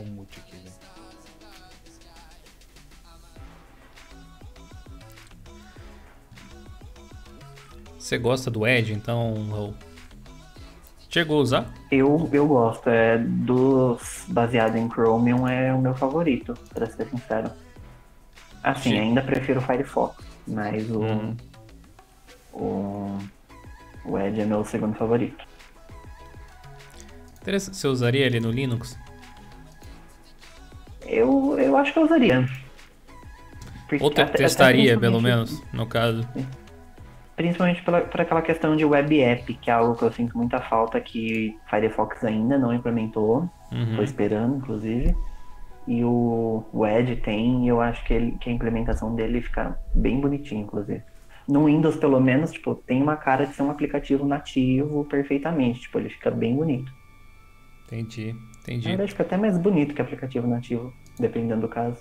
um mute aqui, né? Você gosta do Edge, então, Raul? Chegou a usar? Eu, eu gosto. É, dos baseado em Chromium é o meu favorito, pra ser sincero. Assim, Sim. ainda prefiro o Firefox, mas o, hum. o. O Edge é meu segundo favorito. Você usaria ele no Linux? eu, eu acho que eu usaria. Ou te testaria, pelo menos, no caso. Principalmente por aquela questão de web app, que é algo que eu sinto muita falta que Firefox ainda não implementou. Estou uhum. esperando, inclusive. E o, o Edge tem, e eu acho que, ele, que a implementação dele fica bem bonitinho, inclusive no Windows, pelo menos, tipo, tem uma cara de ser um aplicativo nativo perfeitamente. Tipo, ele fica bem bonito. Entendi, entendi. Na verdade, fica até mais bonito que aplicativo nativo dependendo do caso.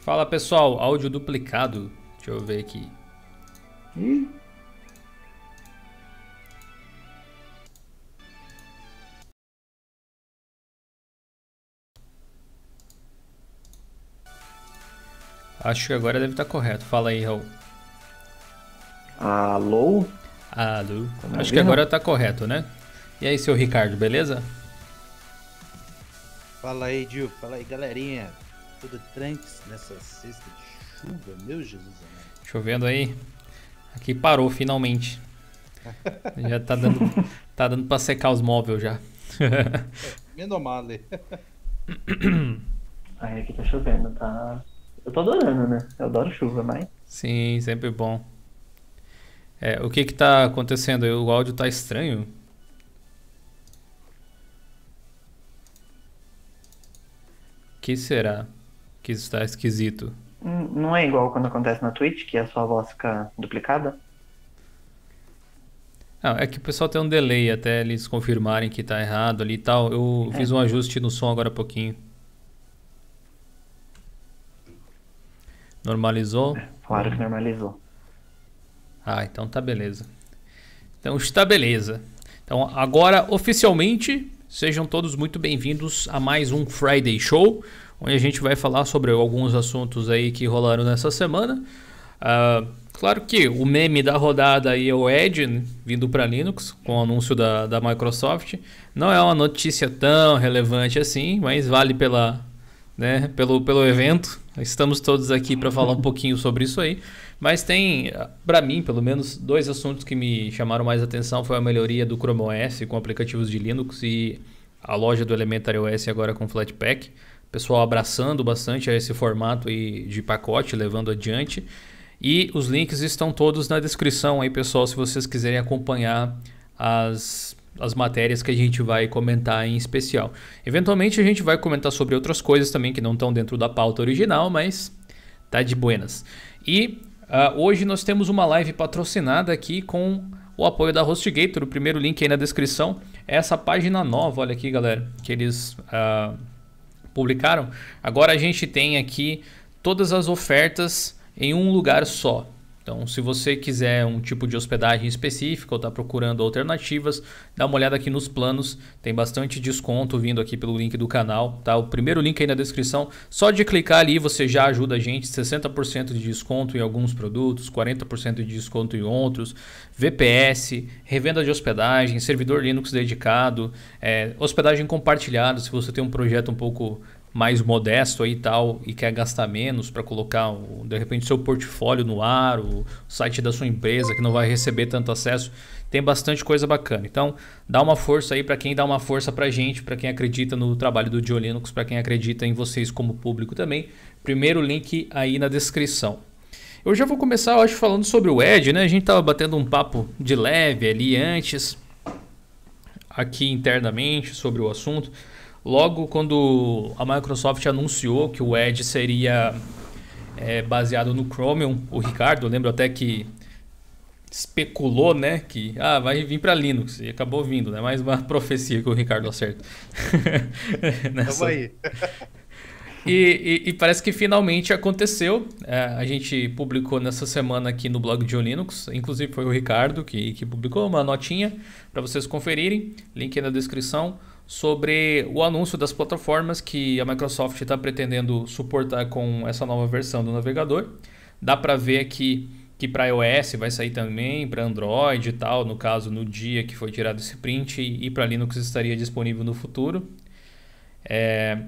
Fala pessoal, áudio duplicado. Deixa eu ver aqui. Ih. Acho que agora deve estar tá correto. Fala aí, Raul. Alô? Alô. Tá Acho que agora está correto, né? E aí, seu Ricardo, beleza? Fala aí, Dil. Fala aí, galerinha. Tudo tranques nessa sexta de chuva, meu Jesus. Amado. Chovendo aí. Aqui parou finalmente. já tá dando, tá dando pra secar os móveis já. Menomale. Né? aí aqui tá chovendo, tá. Eu tô adorando, né? Eu adoro chuva, mas. Sim, sempre bom. É, o que que tá acontecendo? O áudio tá estranho? Que será? Que está esquisito. Hum, não é igual quando acontece na Twitch, que a sua voz fica duplicada? é que o pessoal tem um delay até eles confirmarem que tá errado ali e tal. Eu é. fiz um ajuste no som agora há pouquinho. Normalizou? claro é, que normalizou. Ah, então tá beleza. Então está beleza. Então agora oficialmente Sejam todos muito bem-vindos a mais um Friday Show, onde a gente vai falar sobre alguns assuntos aí que rolaram nessa semana. Uh, claro que o meme da rodada aí é o Edge né, vindo para Linux, com o anúncio da, da Microsoft. Não é uma notícia tão relevante assim, mas vale pela, né, pelo, pelo evento. Estamos todos aqui para falar um pouquinho sobre isso aí, mas tem, para mim, pelo menos, dois assuntos que me chamaram mais atenção, foi a melhoria do Chrome OS com aplicativos de Linux e a loja do Elementary OS agora com Flatpak. O pessoal abraçando bastante esse formato aí de pacote, levando adiante. E os links estão todos na descrição aí, pessoal, se vocês quiserem acompanhar as as matérias que a gente vai comentar em especial. Eventualmente a gente vai comentar sobre outras coisas também que não estão dentro da pauta original, mas tá de buenas. E uh, hoje nós temos uma live patrocinada aqui com o apoio da HostGator, o primeiro link aí na descrição. É essa página nova, olha aqui galera, que eles uh, publicaram. Agora a gente tem aqui todas as ofertas em um lugar só. Então, se você quiser um tipo de hospedagem específica ou está procurando alternativas, dá uma olhada aqui nos planos. Tem bastante desconto vindo aqui pelo link do canal. Tá? O primeiro link aí na descrição. Só de clicar ali você já ajuda a gente. 60% de desconto em alguns produtos, 40% de desconto em outros, VPS, revenda de hospedagem, servidor Linux dedicado, é, hospedagem compartilhada. Se você tem um projeto um pouco mais modesto aí e tal e quer gastar menos para colocar de repente seu portfólio no ar, o site da sua empresa que não vai receber tanto acesso, tem bastante coisa bacana. Então, dá uma força aí para quem dá uma força para gente, para quem acredita no trabalho do Diolinux para quem acredita em vocês como público também. Primeiro link aí na descrição. Eu já vou começar, eu acho, falando sobre o Ed, né? A gente tava batendo um papo de leve ali antes, aqui internamente sobre o assunto. Logo quando a Microsoft anunciou que o Edge seria é, baseado no Chromium, o Ricardo, lembro até que especulou, né, que ah, vai vir para Linux e acabou vindo, né? Mais uma profecia que o Ricardo acerta. Nessa... aí. E, e, e, parece que finalmente aconteceu. É, a gente publicou nessa semana aqui no blog de Linux. Inclusive foi o Ricardo que, que publicou uma notinha para vocês conferirem. Link na descrição sobre o anúncio das plataformas que a Microsoft está pretendendo suportar com essa nova versão do navegador. Dá para ver aqui que para iOS vai sair também, para Android e tal, no caso no dia que foi tirado esse print, e para Linux estaria disponível no futuro. É...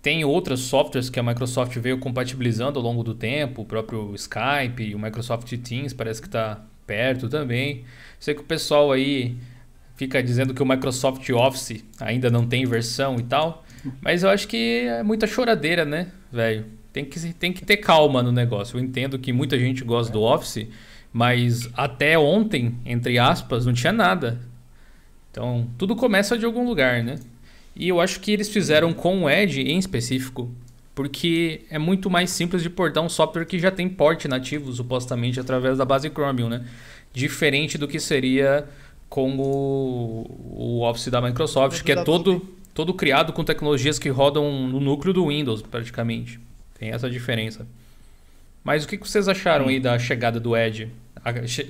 Tem outros softwares que a Microsoft veio compatibilizando ao longo do tempo, o próprio Skype, o Microsoft Teams parece que está perto também. Sei que o pessoal aí fica dizendo que o Microsoft Office ainda não tem versão e tal. Mas eu acho que é muita choradeira, né, velho? Tem que, tem que ter calma no negócio. Eu entendo que muita gente gosta do Office, mas até ontem, entre aspas, não tinha nada. Então, tudo começa de algum lugar, né? E eu acho que eles fizeram com o Edge em específico, porque é muito mais simples de portar um software que já tem porte nativo, supostamente, através da base Chromium, né? Diferente do que seria com o, o Office da Microsoft, que é todo, todo criado com tecnologias que rodam no núcleo do Windows, praticamente. Tem essa diferença. Mas o que vocês acharam aí da chegada do Edge?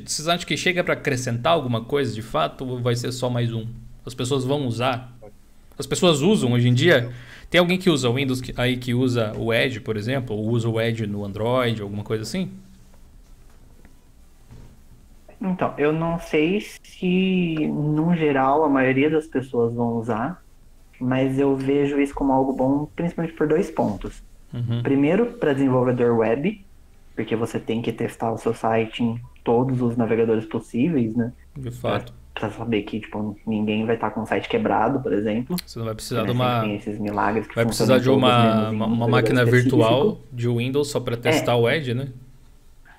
Vocês acham que chega para acrescentar alguma coisa de fato ou vai ser só mais um? As pessoas vão usar? As pessoas usam hoje em dia? Tem alguém que usa o Windows aí que usa o Edge, por exemplo? Ou usa o Edge no Android, alguma coisa assim? Então, eu não sei se, no geral, a maioria das pessoas vão usar, mas eu vejo isso como algo bom, principalmente por dois pontos. Uhum. Primeiro, para desenvolvedor web, porque você tem que testar o seu site em todos os navegadores possíveis, né? De fato. Para saber que, tipo, ninguém vai estar tá com o site quebrado, por exemplo. Você não vai precisar né, de uma... esses milagres que vai precisar de uma, assim, uma, uma máquina específico. virtual de Windows só para é. testar é. o Edge, né?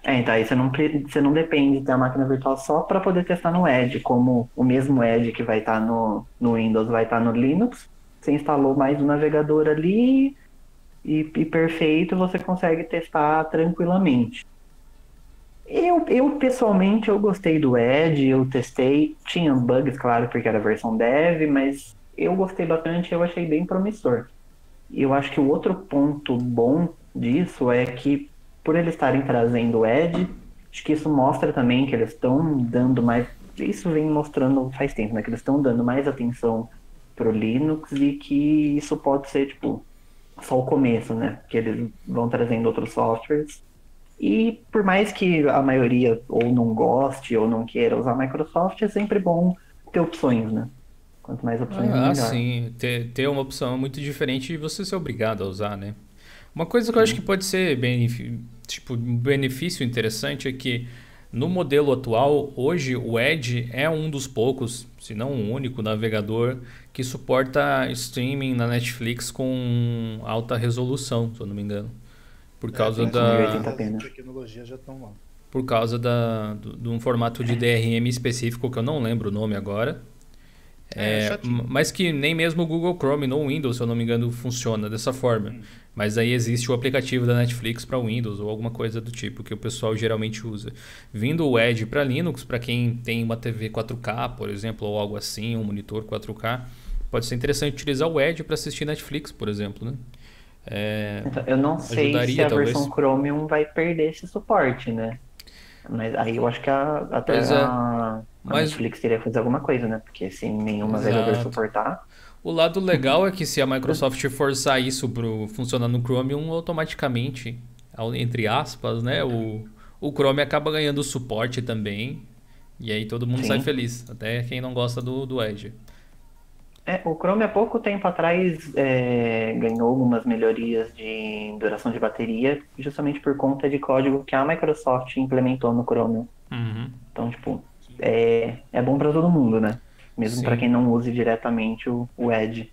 É, então aí você não, você não depende da máquina virtual só para poder testar no Edge, como o mesmo Edge que vai estar tá no, no Windows vai estar tá no Linux. Você instalou mais um navegador ali e, e perfeito, você consegue testar tranquilamente. Eu, eu pessoalmente eu gostei do Edge, eu testei, tinha bugs, claro, porque era versão dev, mas eu gostei bastante, eu achei bem promissor. e Eu acho que o outro ponto bom disso é que por eles estarem trazendo o Ed, acho que isso mostra também que eles estão dando mais. Isso vem mostrando faz tempo, né? Que eles estão dando mais atenção pro Linux e que isso pode ser, tipo, só o começo, né? Que eles vão trazendo outros softwares. E por mais que a maioria ou não goste ou não queira usar Microsoft, é sempre bom ter opções, né? Quanto mais opções, ah, melhor. sim. Ter, ter uma opção é muito diferente de você ser obrigado a usar, né? Uma coisa que eu acho que pode ser bem, tipo, um benefício interessante é que no modelo atual, hoje o Edge é um dos poucos, se não o um único navegador que suporta streaming na Netflix com alta resolução, se eu não me engano. Por é, causa é, da né? tecnologia já estão lá. Por causa da, do, de um formato de DRM específico que eu não lembro o nome agora, é, é, é mas que nem mesmo o Google Chrome no Windows, se eu não me engano, funciona dessa forma. Hum. Mas aí existe o aplicativo da Netflix para Windows ou alguma coisa do tipo que o pessoal geralmente usa. Vindo o Edge para Linux, para quem tem uma TV 4K, por exemplo, ou algo assim, um monitor 4K, pode ser interessante utilizar o Edge para assistir Netflix, por exemplo, né? É, então, eu não sei se a talvez. versão Chromium vai perder esse suporte, né? Mas aí eu acho que a, até é. a, a Netflix teria que fazer alguma coisa, né? Porque se nenhuma vereadora suportar. O lado legal é que se a Microsoft forçar isso para funcionar no Chromium, automaticamente, entre aspas, né? O, o Chrome acaba ganhando suporte também. E aí todo mundo Sim. sai feliz, até quem não gosta do, do Edge. É, o Chrome há pouco tempo atrás é, ganhou algumas melhorias de duração de bateria, justamente por conta de código que a Microsoft implementou no Chrome. Uhum. Então, tipo, é, é bom para todo mundo, né? Mesmo para quem não use diretamente o, o Edge.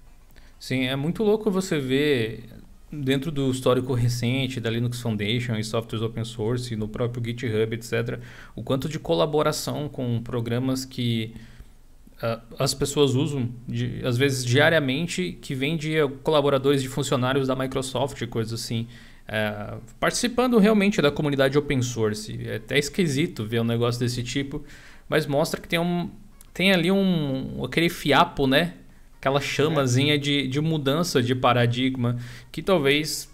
Sim, é muito louco você ver dentro do histórico recente da Linux Foundation e softwares open source, no próprio GitHub, etc., o quanto de colaboração com programas que as pessoas usam, de, às vezes diariamente, que vem de colaboradores de funcionários da Microsoft, coisas assim, é, participando realmente da comunidade open source. É até esquisito ver um negócio desse tipo, mas mostra que tem, um, tem ali um, aquele fiapo, né? Aquela chamazinha de, de mudança de paradigma que talvez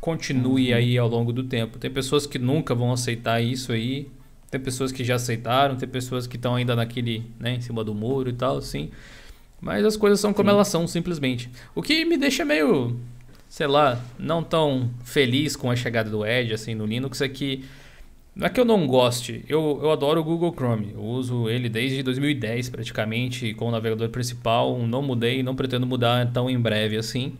continue uhum. aí ao longo do tempo. Tem pessoas que nunca vão aceitar isso aí, tem pessoas que já aceitaram, tem pessoas que estão ainda naquele, né, em cima do muro e tal, assim. Mas as coisas são como Sim. elas são, simplesmente. O que me deixa meio, sei lá, não tão feliz com a chegada do Edge, assim, no Linux, é que. Não é que eu não goste, eu, eu adoro o Google Chrome. Eu uso ele desde 2010 praticamente como navegador principal. Não mudei, não pretendo mudar tão em breve assim.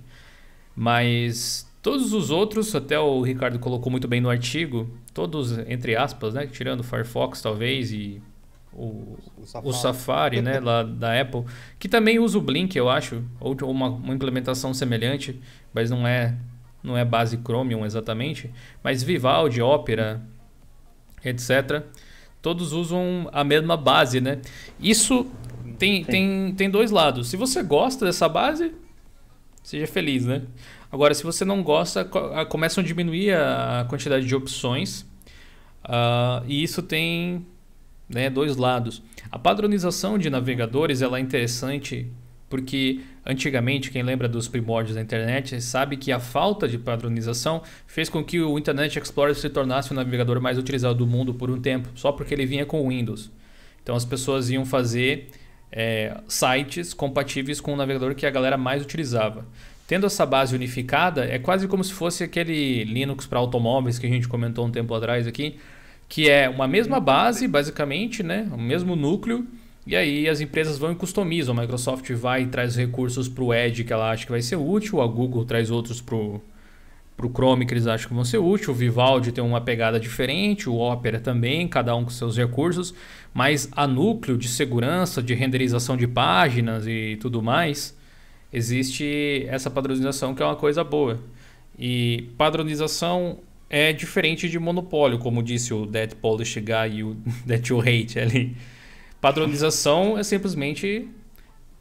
Mas Todos os outros, até o Ricardo colocou muito bem no artigo, todos entre aspas, né, tirando o Firefox talvez e o, o Safari, o Safari né, lá da Apple, que também usa o Blink, eu acho, ou uma, uma implementação semelhante, mas não é não é base Chromium exatamente, mas Vivaldi, Opera, etc. Todos usam a mesma base, né? Isso tem, tem, tem dois lados. Se você gosta dessa base, seja feliz, né? Agora, se você não gosta, ah, começam a diminuir a quantidade de opções. Uh, e isso tem né, dois lados. A padronização de navegadores ela é interessante porque antigamente, quem lembra dos primórdios da internet, sabe que a falta de padronização fez com que o Internet Explorer se tornasse o navegador mais utilizado do mundo por um tempo, só porque ele vinha com Windows. Então as pessoas iam fazer é, sites compatíveis com o navegador que a galera mais utilizava. Tendo essa base unificada, é quase como se fosse aquele Linux para automóveis que a gente comentou um tempo atrás aqui, que é uma mesma base, basicamente, né? o mesmo núcleo, e aí as empresas vão e customizam. A Microsoft vai e traz recursos para o Edge que ela acha que vai ser útil, a Google traz outros para para o Chrome que eles acham que vão ser úteis, o Vivaldi tem uma pegada diferente, o Opera também, cada um com seus recursos, mas a núcleo de segurança, de renderização de páginas e tudo mais, existe essa padronização que é uma coisa boa. E padronização é diferente de monopólio, como disse o That Polish Guy e o That You Hate ali. Padronização é simplesmente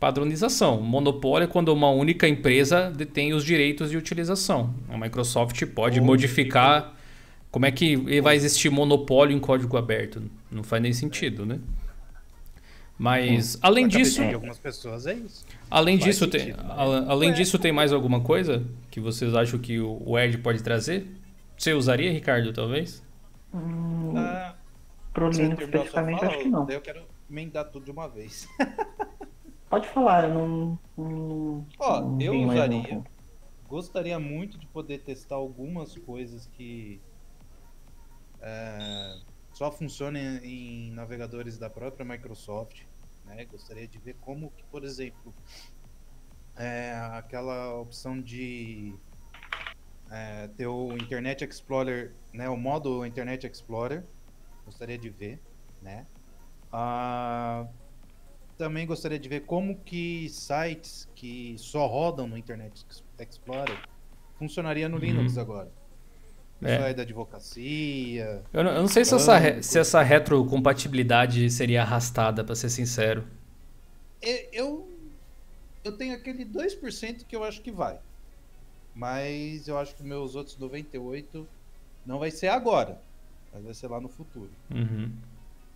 padronização. Monopólio é quando uma única empresa detém os direitos de utilização. A Microsoft pode modificar. Como é que vai existir monopólio em código aberto? Não faz nem sentido, né? Mas, além disso. De algumas pessoas é isso. Além disso, tem, além é. disso, tem mais alguma coisa que vocês acham que o, o Ed pode trazer? Você usaria, Ricardo, talvez? Hum, ah, pro Linux, especificamente, fala, acho que não. Eu quero emendar tudo de uma vez. pode falar, eu não. não não eu usaria. Gostaria muito de poder testar algumas coisas que é, só funcionem em navegadores da própria Microsoft. Né? Gostaria de ver como, que, por exemplo, é, aquela opção de é, ter o Internet Explorer, né, o modo Internet Explorer, gostaria de ver, né? Ah, também gostaria de ver como que sites que só rodam no Internet Explorer funcionaria no uhum. Linux agora. É. Isso é. da advocacia. Eu não, eu não sei se essa, se essa retrocompatibilidade seria arrastada, para ser sincero. É, eu, eu tenho aquele 2% que eu acho que vai. Mas eu acho que meus outros 98% não vai ser agora. Mas vai ser lá no futuro. Uhum.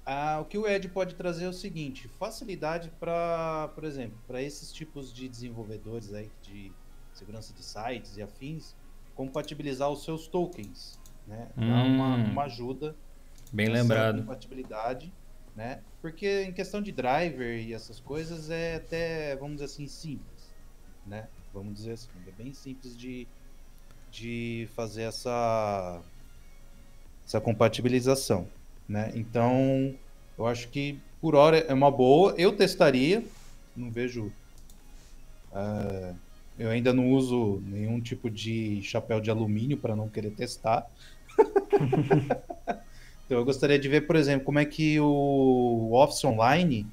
Ah, o que o Ed pode trazer é o seguinte: facilidade para, por exemplo, para esses tipos de desenvolvedores aí de segurança de sites e afins compatibilizar os seus tokens, né? Hum. Dá uma, hum. uma ajuda. Bem lembrado. Compatibilidade, né? Porque em questão de driver e essas coisas é até, vamos dizer assim, simples, né? Vamos dizer assim, é bem simples de, de fazer essa, essa compatibilização, né? Então, eu acho que por hora é uma boa. Eu testaria, não vejo... Uh, eu ainda não uso nenhum tipo de chapéu de alumínio para não querer testar. então eu gostaria de ver, por exemplo, como é que o Office Online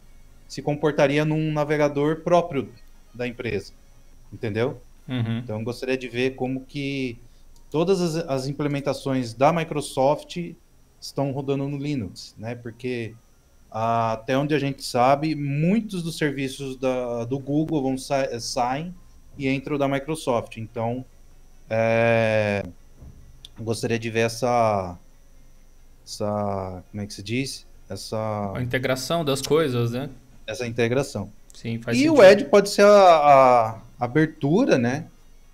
se comportaria num navegador próprio da empresa, entendeu? Uhum. Então eu gostaria de ver como que todas as, as, implementações da Microsoft estão rodando no Linux, né? Porque ah, até onde a gente sabe, muitos dos serviços da, do Google vão sa saem e entre o da Microsoft. Então, é, gostaria de ver essa, essa, como é que se diz? Essa a integração das coisas, né? Essa integração. Sim, faz e sentido. o Edge pode ser a, a abertura, né,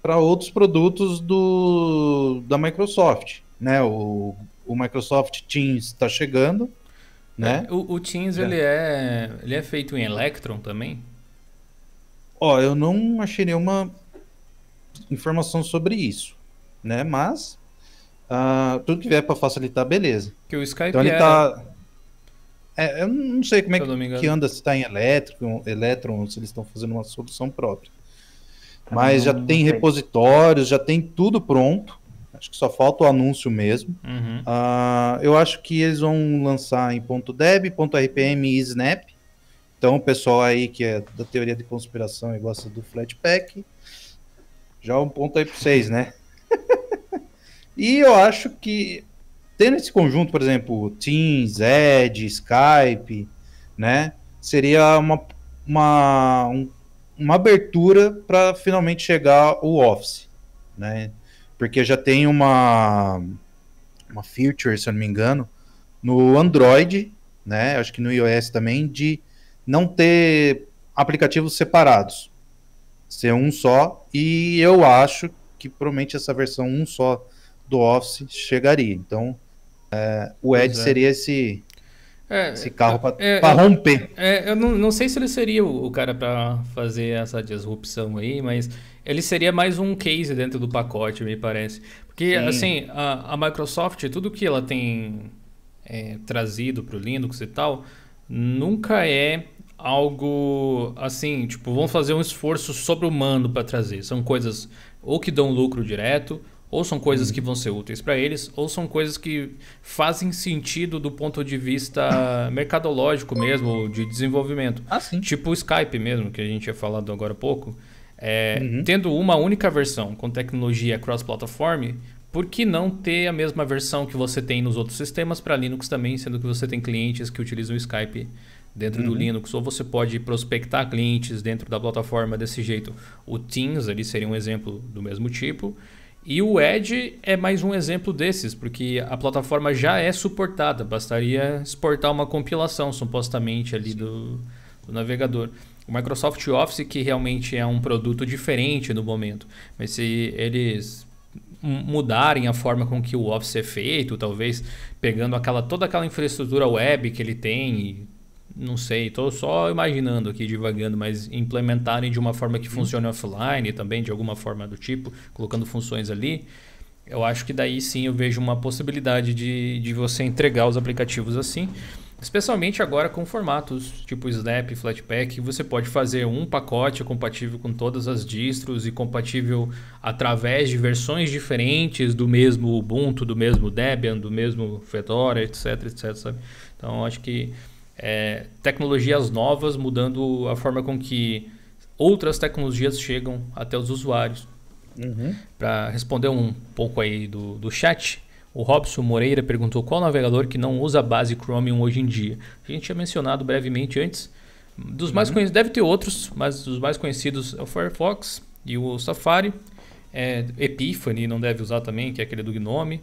para outros produtos do da Microsoft, né? O, o Microsoft Teams está chegando, né? É, o, o, Teams é. ele é ele é feito em Electron também? Ó, eu não achei nenhuma informação sobre isso, né? Mas uh, tudo que vier para facilitar, beleza. Que o Skype então, ele é... tá é, eu não sei como é que, que anda, se está em elétrico, elétron, se eles estão fazendo uma solução própria. Ah, Mas não, já tem repositórios, já tem tudo pronto. Acho que só falta o anúncio mesmo. Uhum. Uh, eu acho que eles vão lançar em .deb, .rpm e snap. Então, o pessoal aí que é da teoria de conspiração e gosta do Flatpak, já um ponto aí para vocês, né? e eu acho que tendo esse conjunto, por exemplo, Teams, Edge, Skype, né? Seria uma, uma, um, uma abertura para finalmente chegar o Office, né? Porque já tem uma, uma feature, se eu não me engano, no Android, né? Acho que no iOS também, de não ter aplicativos separados, ser um só, e eu acho que provavelmente essa versão um só do Office chegaria. Então, é, o Edge é. seria esse, é, esse carro para é, é, romper. É, eu não, não, sei se ele seria o, o cara para fazer essa disrupção aí, mas ele seria mais um case dentro do pacote, me parece. Porque, Sim. assim, a, a, Microsoft, tudo que ela tem trazido para o Linux e tal, nunca é algo assim, tipo, vão fazer um esforço sobre-humano para trazer. São coisas ou que dão lucro direto, ou são coisas uhum. que vão ser úteis para eles, ou são coisas que fazem sentido do ponto de vista mercadológico mesmo, ou de desenvolvimento. Ah, tipo o Skype mesmo, que a gente tinha falado agora há pouco. É, uhum. Tendo uma única versão com tecnologia cross-platform, por que não ter a mesma versão que você tem nos outros sistemas para Linux também, sendo que você tem clientes que utilizam o Skype Dentro uhum. do Linux, ou você pode prospectar clientes dentro da plataforma desse jeito. O Teams ali seria um exemplo do mesmo tipo. E o Edge é mais um exemplo desses, porque a plataforma já é suportada, bastaria exportar uma compilação supostamente ali do, do navegador. O Microsoft Office, que realmente é um produto diferente no momento, mas se eles mudarem a forma com que o Office é feito, talvez pegando aquela, toda aquela infraestrutura web que ele tem e não sei, estou só imaginando aqui, divagando, mas implementarem de uma forma que uhum. funcione offline também, de alguma forma do tipo, colocando funções ali, eu acho que daí sim eu vejo uma possibilidade de, de você entregar os aplicativos assim. Especialmente agora com formatos tipo Snap, Flatpak, você pode fazer um pacote compatível com todas as distros e compatível através de versões diferentes do mesmo Ubuntu, do mesmo Debian, do mesmo Fedora, etc, etc, sabe? Então acho que é, tecnologias novas mudando a forma com que outras tecnologias chegam até os usuários. Uhum. Para responder um pouco aí do, do chat, o Robson Moreira perguntou qual navegador que não usa a base Chromium hoje em dia. A gente tinha mencionado brevemente antes. Dos uhum. mais conhecidos, deve ter outros, mas os mais conhecidos é o Firefox e o Safari. É, Epiphany não deve usar também, que é aquele do Gnome.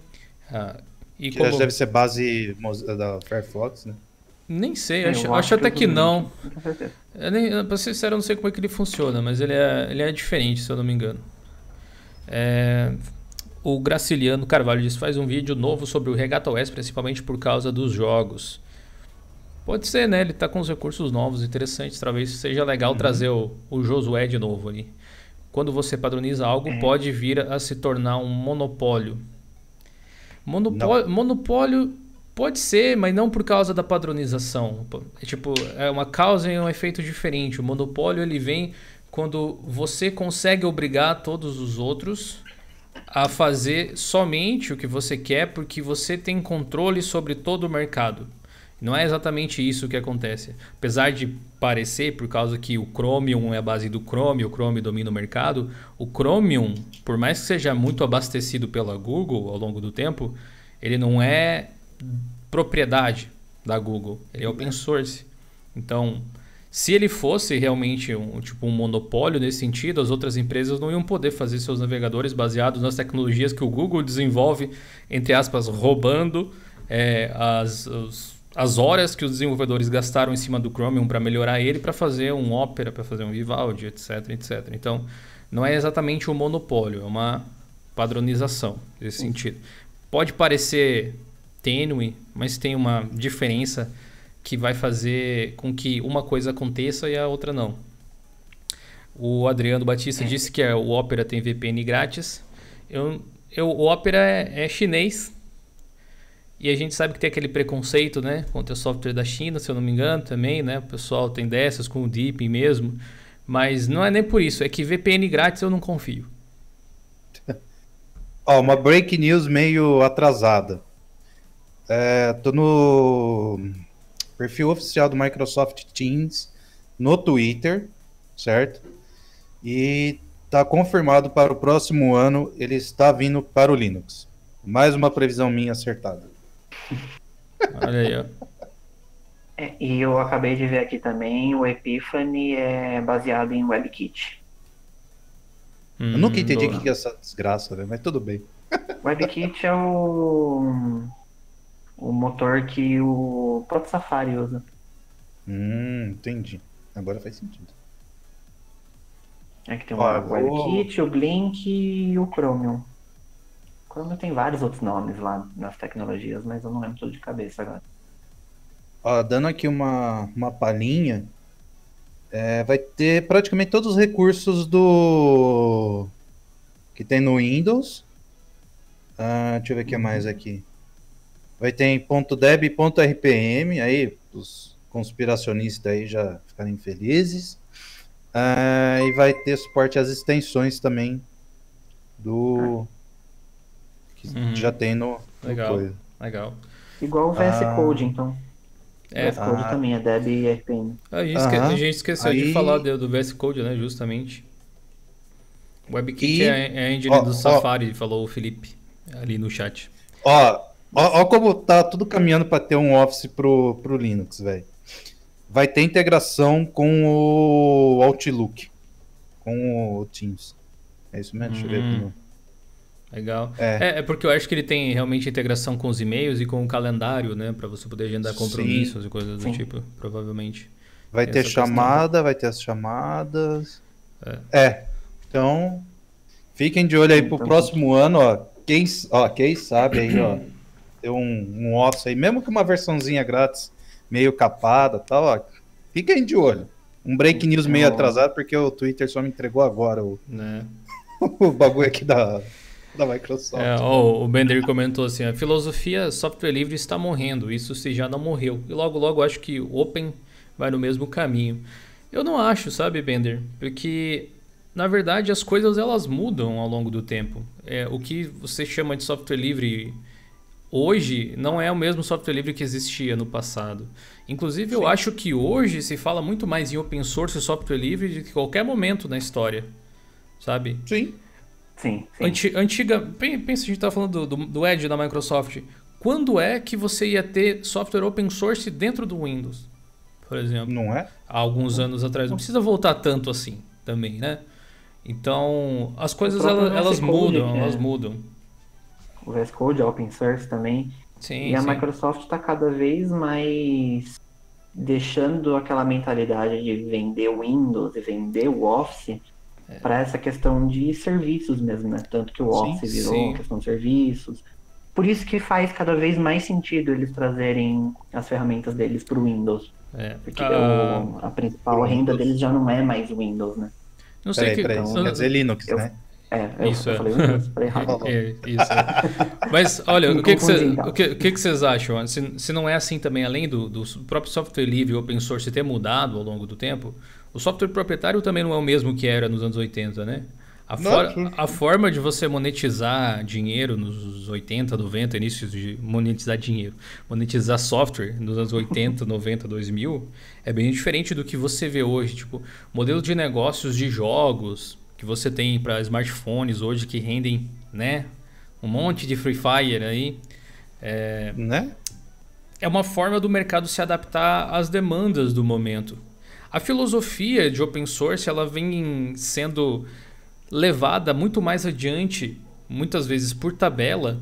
Ah, e que como... deve ser base da Firefox, né? Nem sei, é, acho, acho, até que, que não. Com pra ser sincero, eu não sei como é que ele funciona, mas ele é, ele é diferente, se eu não me engano. É, o Graciliano Carvalho diz: faz um vídeo novo sobre o Regata West, principalmente por causa dos jogos. Pode ser, né? Ele tá com os recursos novos, interessantes. Talvez seja legal uhum. trazer o, o Josué de novo ali. Quando você padroniza algo, é. pode vir a se tornar um monopólio. Monopólio, monopólio Pode ser, mas não por causa da padronização. É tipo, é uma causa e um efeito diferente. O monopólio ele vem quando você consegue obrigar todos os outros a fazer somente o que você quer porque você tem controle sobre todo o mercado. Não é exatamente isso que acontece. Apesar de parecer, por causa que o Chromium é a base do Chrome, o Chrome domina o mercado, o Chromium, por mais que seja muito abastecido pela Google ao longo do tempo, ele não é propriedade da Google, ele é uhum. open source. Então, se ele fosse realmente um tipo um monopólio nesse sentido, as outras empresas não iam poder fazer seus navegadores baseados nas tecnologias que o Google desenvolve, entre aspas, roubando é, as, os, as horas que os desenvolvedores gastaram em cima do Chromium para melhorar ele, para fazer um Opera, para fazer um Vivaldi, etc, etc. Então, não é exatamente um monopólio, é uma padronização nesse uhum. sentido. Pode parecer tênue, mas tem uma diferença que vai fazer com que uma coisa aconteça e a outra não. O Adriano Batista é. disse que é, o Opera tem VPN grátis. Eu, eu, o Opera é, é chinês, e a gente sabe que tem aquele preconceito, né, contra o software da China, se eu não me engano, também, né? O pessoal tem dessas com o Deep mesmo, mas não é nem por isso, é que VPN grátis eu não confio. oh, uma break news meio atrasada. É, tô no perfil oficial do Microsoft Teams no Twitter, certo? E tá confirmado para o próximo ano ele está vindo para o Linux. Mais uma previsão minha acertada. Olha aí, ó. É, e eu acabei de ver aqui também, o Epiphany é baseado em WebKit. Hum, eu nunca entendi hum, o que é essa desgraça, né? mas tudo bem. WebKit é o o motor que o próprio Safari usa. Hum, entendi. Agora faz sentido. É que tem o ah, WebKit, o Blink e o Chromium. O Chromium tem vários outros nomes lá nas tecnologias, mas eu não lembro tudo de cabeça agora. Ó, dando aqui uma, uma palhinha, é, vai ter praticamente todos os recursos do que tem no Windows. Ah, deixa eu ver o que mais aqui. Vai ter .deb .rpm, aí os conspiracionistas aí já ficarem felizes. Ah, e vai ter suporte às extensões também do que uhum. já tem no, legal, legal. Igual o VS ah. Code, então. É. VS Code ah. também, é Deb e RPM. esque... a gente esqueceu aí... de falar do, do VS Code, né? Justamente. WebKit e... é, é a engine do Safari, falou o Felipe ali no chat. Ó, Olha como tá tudo caminhando para ter um Office pro, pro Linux, velho. Vai ter integração com o Outlook, com o Teams. É isso mesmo? Hum. Deixa eu ver aqui. Uhum. Legal. É. É, é. porque eu acho que ele tem realmente integração com os e-mails e com o calendário, né? Para você poder agendar compromissos Sim. e coisas do Sim. tipo, provavelmente. Vai ter chamada, questão. vai ter as chamadas. É. é. Então, fiquem de olho aí pro então, próximo ano, ó. Quem, ó, quem sabe aí, ó ter um, um osso aí, mesmo que uma versãozinha grátis, meio capada tal, ó, fiquem de olho. Um break news meio então, atrasado, porque o Twitter só me entregou agora o, né? o bagulho aqui da, da Microsoft. É, o Bender comentou assim: a filosofia software livre está morrendo, isso se já não morreu. E logo, logo acho que o Open vai no mesmo caminho. Eu não acho, sabe, Bender? Porque na verdade as coisas elas mudam ao longo do tempo. É, o que você chama de software livre hoje não é o mesmo software livre que existia no passado. Inclusive, Sim. eu acho que hoje se fala muito mais em open source e software livre do que qualquer momento na história. Sabe? Sim. Sim. sim. Anti, antiga. Pensa, a gente tá falando do, do, Edge da Microsoft. Quando é que você ia ter software open source dentro do Windows? Por exemplo. Não é? Há alguns não. anos atrás. Não precisa voltar tanto assim também, né? Então, as coisas elas, elas né? mudam, elas é. mudam o VS Code é open source também. Sim, e a sim. Microsoft está cada vez mais deixando aquela mentalidade de vender o Windows e vender o Office é. para essa questão de serviços mesmo, né? Tanto que o Office sim, virou questão de serviços. Por isso que faz cada vez mais sentido eles trazerem as ferramentas deles para o Windows. É. Porque ah, o, a principal renda deles já não é mais Windows, né? Não sei peraí, que... Peraí. Então, quer dizer Linux, eu... né? É, isso eu é. falei, falei errado. É, isso. É. Mas olha, o que, que, cê, então. o, que, que, que vocês acham? Se, se não é assim também, além do, do próprio software livre e open source ter mudado ao longo do tempo, o software proprietário também não é o mesmo que era nos anos 80, né? A, for, a forma de você monetizar dinheiro nos 80, 90, início de monetizar dinheiro, monetizar software nos anos 80, 90, 2000, é bem diferente do que você vê hoje. Tipo, modelo de negócios de jogos, que você tem para smartphones hoje que rendem, né? Um monte de Free Fire aí. É, né? é uma forma do mercado se adaptar às demandas do momento. A filosofia de open source ela vem sendo levada muito mais adiante, muitas vezes por tabela,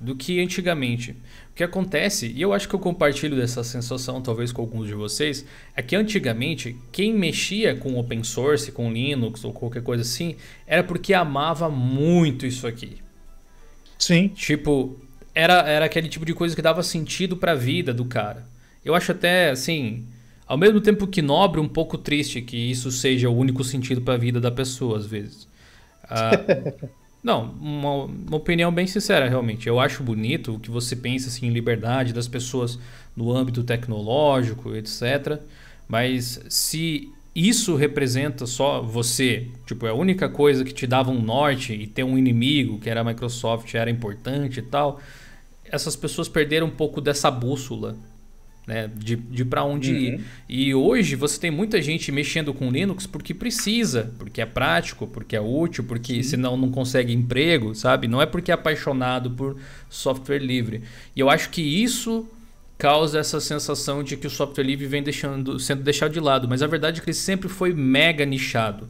do que antigamente. O que acontece, e eu acho que eu compartilho dessa sensação talvez com alguns de vocês, é que antigamente quem mexia com open source, com Linux ou qualquer coisa assim, era porque amava muito isso aqui. Sim. Tipo, era, era aquele tipo de coisa que dava sentido para a vida do cara. Eu acho até assim, ao mesmo tempo que nobre, um pouco triste que isso seja o único sentido para a vida da pessoa às vezes. Ah, Não, uma, uma, opinião bem sincera, realmente. Eu acho bonito o que você pensa assim, em liberdade das pessoas no âmbito tecnológico, etc. Mas se isso representa só você, tipo, é a única coisa que te dava um norte e ter um inimigo, que era a Microsoft, era importante e tal, essas pessoas perderam um pouco dessa bússola né? De, de para onde uhum. ir. E hoje você tem muita gente mexendo com Linux porque precisa, porque é prático, porque é útil, porque Sim. senão não consegue emprego, sabe? Não é porque é apaixonado por software livre. E eu acho que isso causa essa sensação de que o software livre vem deixando, sendo deixado de lado. Mas a verdade é que ele sempre foi mega nichado.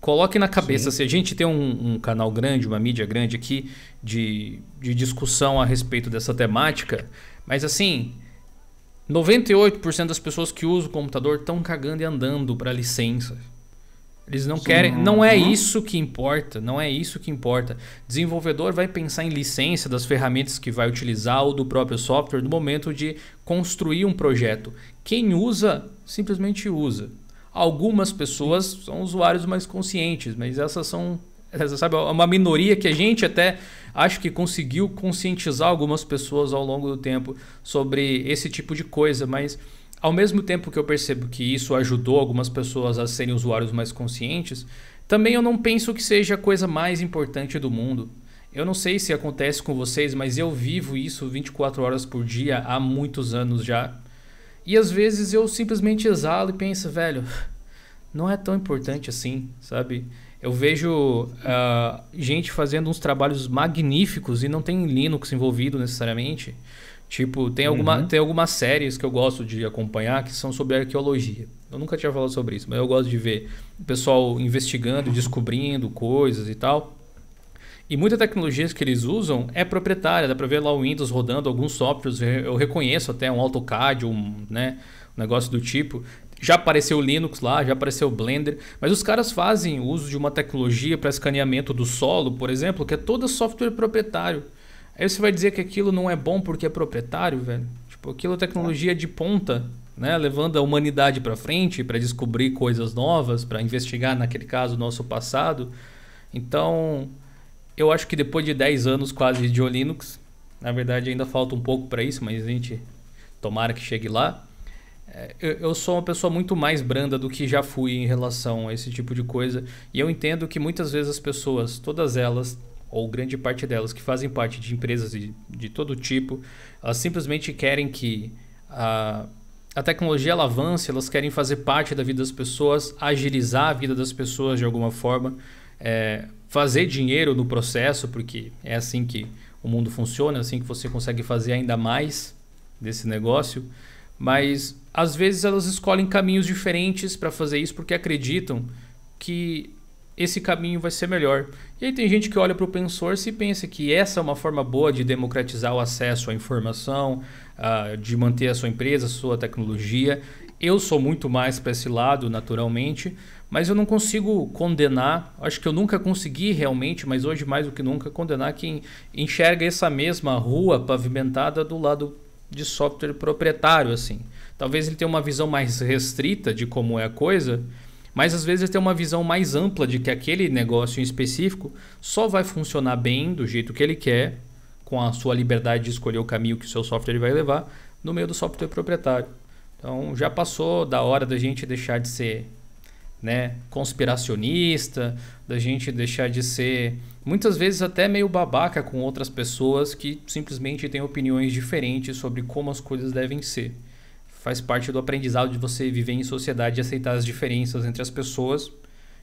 Coloque na cabeça, Sim. se a gente tem um, um canal grande, uma mídia grande aqui de, de discussão a respeito dessa temática, mas assim, 98% das pessoas que usam o computador estão cagando e andando para licença. Eles não Sim. querem. Não é uhum. isso que importa. Não é isso que importa. Desenvolvedor vai pensar em licença das ferramentas que vai utilizar ou do próprio software no momento de construir um projeto. Quem usa, simplesmente usa. Algumas pessoas são usuários mais conscientes, mas essas são sabe, é uma minoria que a gente até acho que conseguiu conscientizar algumas pessoas ao longo do tempo sobre esse tipo de coisa, mas ao mesmo tempo que eu percebo que isso ajudou algumas pessoas a serem usuários mais conscientes, também eu não penso que seja a coisa mais importante do mundo. Eu não sei se acontece com vocês, mas eu vivo isso 24 horas por dia há muitos anos já. E às vezes eu simplesmente exalo e penso, velho, não é tão importante assim, sabe? Eu vejo uh, gente fazendo uns trabalhos magníficos e não tem Linux envolvido necessariamente. Tipo, tem, alguma, uhum. tem algumas séries que eu gosto de acompanhar que são sobre arqueologia. Eu nunca tinha falado sobre isso, mas eu gosto de ver o pessoal investigando, descobrindo coisas e tal. E muita tecnologia que eles usam é proprietária, dá para ver lá o Windows rodando alguns softwares, eu reconheço até um AutoCAD, um, né, um negócio do tipo, já apareceu o Linux lá, já apareceu o Blender, mas os caras fazem uso de uma tecnologia para escaneamento do solo, por exemplo, que é todo software proprietário. Aí você vai dizer que aquilo não é bom porque é proprietário, velho? Tipo, aquilo é tecnologia de ponta, né? Levando a humanidade para frente, para descobrir coisas novas, para investigar, naquele caso, o nosso passado. Então, eu acho que depois de 10 anos quase de Linux, na verdade ainda falta um pouco para isso, mas a gente tomara que chegue lá é, eu sou uma pessoa muito mais branda do que já fui em relação a esse tipo de coisa. E eu entendo que muitas vezes as pessoas, todas elas, ou grande parte delas, que fazem parte de empresas de, de todo tipo, elas simplesmente querem que a, a tecnologia ela avance, elas querem fazer parte da vida das pessoas, agilizar a vida das pessoas de alguma forma, é, fazer dinheiro no processo, porque é assim que o mundo funciona, é assim que você consegue fazer ainda mais desse negócio. Mas às vezes elas escolhem caminhos diferentes para fazer isso porque acreditam que esse caminho vai ser melhor. E aí tem gente que olha para o open source e pensa que essa é uma forma boa de democratizar o acesso à informação, uh, de manter a sua empresa, a sua tecnologia. Eu sou muito mais para esse lado, naturalmente, mas eu não consigo condenar, acho que eu nunca consegui realmente, mas hoje mais do que nunca, condenar quem enxerga essa mesma rua pavimentada do lado de software proprietário, assim. Talvez ele tenha uma visão mais restrita de como é a coisa, mas às vezes tem uma visão mais ampla de que aquele negócio em específico só vai funcionar bem do jeito que ele quer, com a sua liberdade de escolher o caminho que o seu software vai levar, no meio do software proprietário. Então já passou da hora da gente deixar de ser né, conspiracionista, da gente deixar de ser muitas vezes até meio babaca com outras pessoas que simplesmente têm opiniões diferentes sobre como as coisas devem ser. Faz parte do aprendizado de você viver em sociedade e aceitar as diferenças entre as pessoas,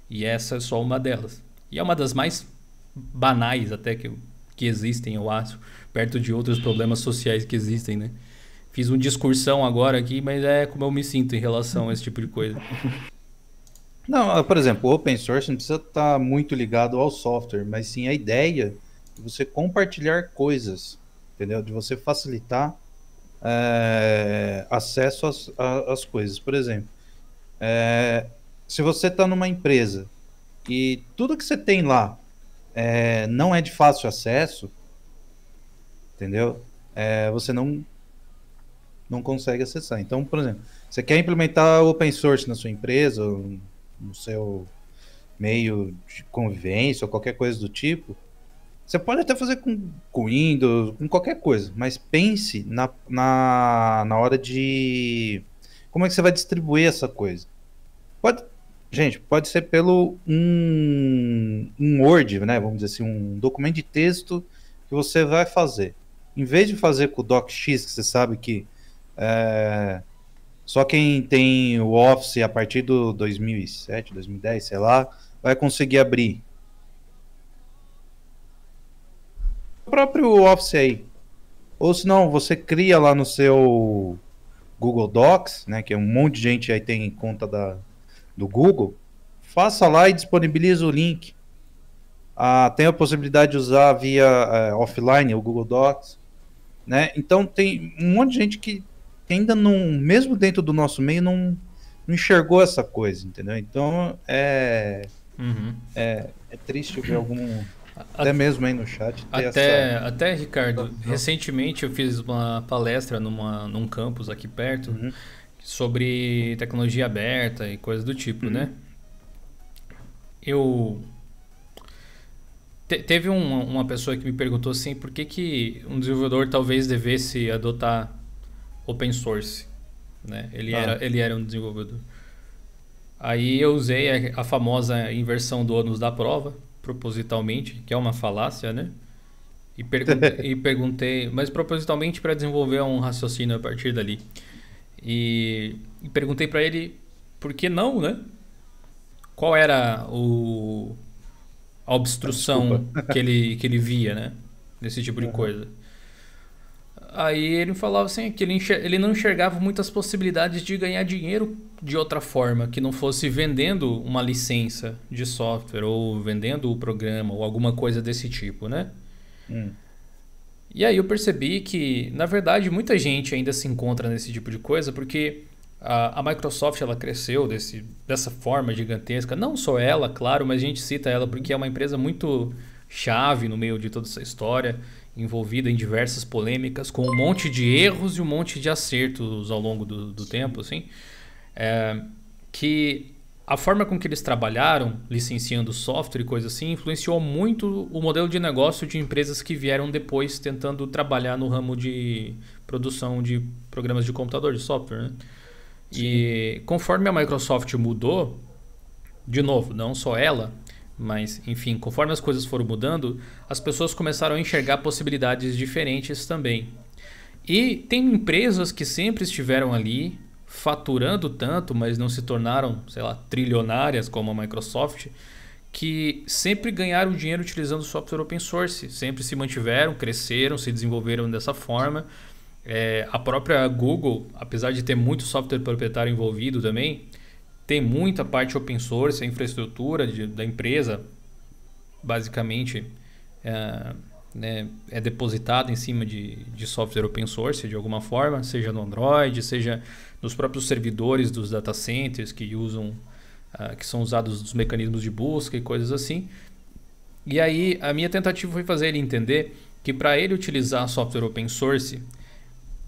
e essa é só uma delas. E é uma das mais banais até que, que existem, eu acho, perto de outros problemas sociais que existem, né? Fiz um discursão agora aqui, mas é como eu me sinto em relação a esse tipo de coisa. Não, ah, por exemplo, o open source não precisa estar tá muito ligado ao software, mas sim a ideia de você compartilhar coisas, entendeu? De você facilitar é, acesso às, às, coisas. Por exemplo, é, se você está numa empresa e tudo que você tem lá é, não é de fácil acesso, entendeu? você não não consegue acessar. Então, por exemplo, você quer implementar open source na sua empresa, no seu meio de convivência ou qualquer coisa do tipo, você pode até fazer com, com Windows, com qualquer coisa, mas pense na, na, na hora de. Como é que você vai distribuir essa coisa? Pode, gente, pode ser pelo um, um Word, né? Vamos dizer assim, um documento de texto que você vai fazer. Em vez de fazer com o DocX, que você sabe que é, só quem tem o Office a partir do 2007, 2010, sei lá, vai conseguir abrir. O próprio Office aí. Ou se não, você cria lá no seu Google Docs, né, que é um monte de gente aí tem conta da, do Google, faça lá e disponibiliza o link. Ah, tem a possibilidade de usar via uh, offline o Google Docs. Né? Então tem um monte de gente que que ainda não, mesmo dentro do nosso meio, não, não enxergou essa coisa, entendeu? Então é, uhum. é, é, triste ver algum. Até mesmo aí no chat. Até, essa... até Ricardo, recentemente eu fiz uma palestra numa, num campus aqui perto uhum. sobre tecnologia aberta e coisas do tipo, uhum. né? Eu teve um, uma pessoa que me perguntou assim, por que, que um desenvolvedor talvez devesse adotar open source, né? Ele, ah. era, ele era um desenvolvedor. Aí eu usei a, a famosa inversão do ônus da prova, propositalmente, que é uma falácia, né? E, pergun e perguntei, mas propositalmente para desenvolver um raciocínio a partir dali. E, e perguntei para ele por que não, né? Qual era o, a obstrução que ele, que ele via, né? Desse tipo de coisa. Aí ele falava assim que ele, enxer ele não enxergava muitas possibilidades de ganhar dinheiro de outra forma, que não fosse vendendo uma licença de software ou vendendo o programa ou alguma coisa desse tipo, né? Hum. E aí eu percebi que, na verdade, muita gente ainda se encontra nesse tipo de coisa porque a, a Microsoft ela cresceu desse, dessa forma gigantesca. Não só ela, claro, mas a gente cita ela porque é uma empresa muito chave no meio de toda essa história envolvida em diversas polêmicas, com um monte de erros e um monte de acertos ao longo do, do tempo, assim, é, que a forma com que eles trabalharam, licenciando software e coisa assim, influenciou muito o modelo de negócio de empresas que vieram depois tentando trabalhar no ramo de produção de programas de computador, de software. Né? E conforme a Microsoft mudou, de novo, não só ela, mas, enfim, conforme as coisas foram mudando, as pessoas começaram a enxergar possibilidades diferentes também. E tem empresas que sempre estiveram ali, faturando tanto, mas não se tornaram, sei lá, trilionárias como a Microsoft, que sempre ganharam dinheiro utilizando software open source, sempre se mantiveram, cresceram, se desenvolveram dessa forma. É, a própria Google, apesar de ter muito software proprietário envolvido também, tem muita parte open source, a infraestrutura de, da empresa basicamente é, né, é depositada em cima de, de software open source de alguma forma, seja no Android, seja nos próprios servidores dos data centers que usam, uh, que são usados nos mecanismos de busca e coisas assim. E aí a minha tentativa foi fazer ele entender que para ele utilizar software open source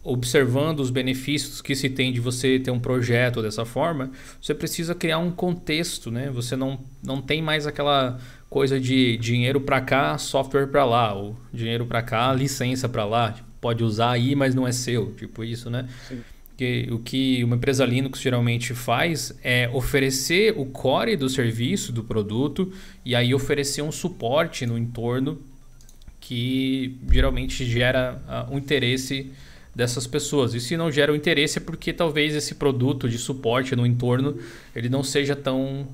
observando os benefícios que se tem de você ter um projeto dessa forma, você precisa criar um contexto, né? Você não, não tem mais aquela coisa de dinheiro para cá, software para lá, ou dinheiro para cá, licença para lá, tipo, pode usar aí, mas não é seu, tipo isso, né? Sim. Que, o que uma empresa Linux geralmente faz é oferecer o core do serviço, do produto, e aí oferecer um suporte no entorno que geralmente gera uh, um interesse dessas pessoas. E se não gera o interesse é porque talvez esse produto de suporte no entorno ele não seja tão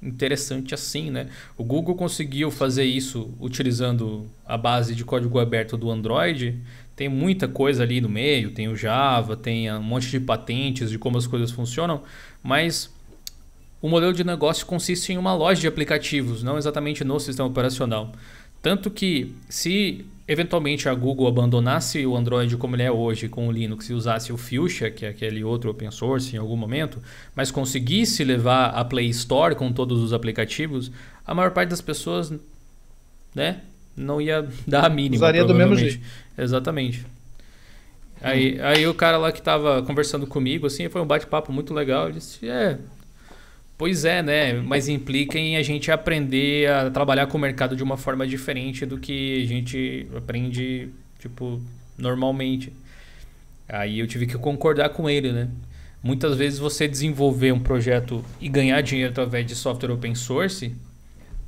interessante assim, né? O Google conseguiu fazer isso utilizando a base de código aberto do Android. Tem muita coisa ali no meio, tem o Java, tem um monte de patentes de como as coisas funcionam, mas o modelo de negócio consiste em uma loja de aplicativos, não exatamente no sistema operacional. Tanto que se eventualmente a Google abandonasse o Android como ele é hoje com o Linux e usasse o Fuchsia, que é aquele outro open source em algum momento, mas conseguisse levar a Play Store com todos os aplicativos, a maior parte das pessoas, né, não ia dar a mínima. Usaria do mesmo jeito. Exatamente. Aí, aí o cara lá que estava conversando comigo, assim, foi um bate-papo muito legal. Ele disse: É, Pois é, né? Mas implica em a gente aprender a trabalhar com o mercado de uma forma diferente do que a gente aprende, tipo, normalmente. Aí eu tive que concordar com ele, né? Muitas vezes você desenvolver um projeto e ganhar dinheiro através de software open source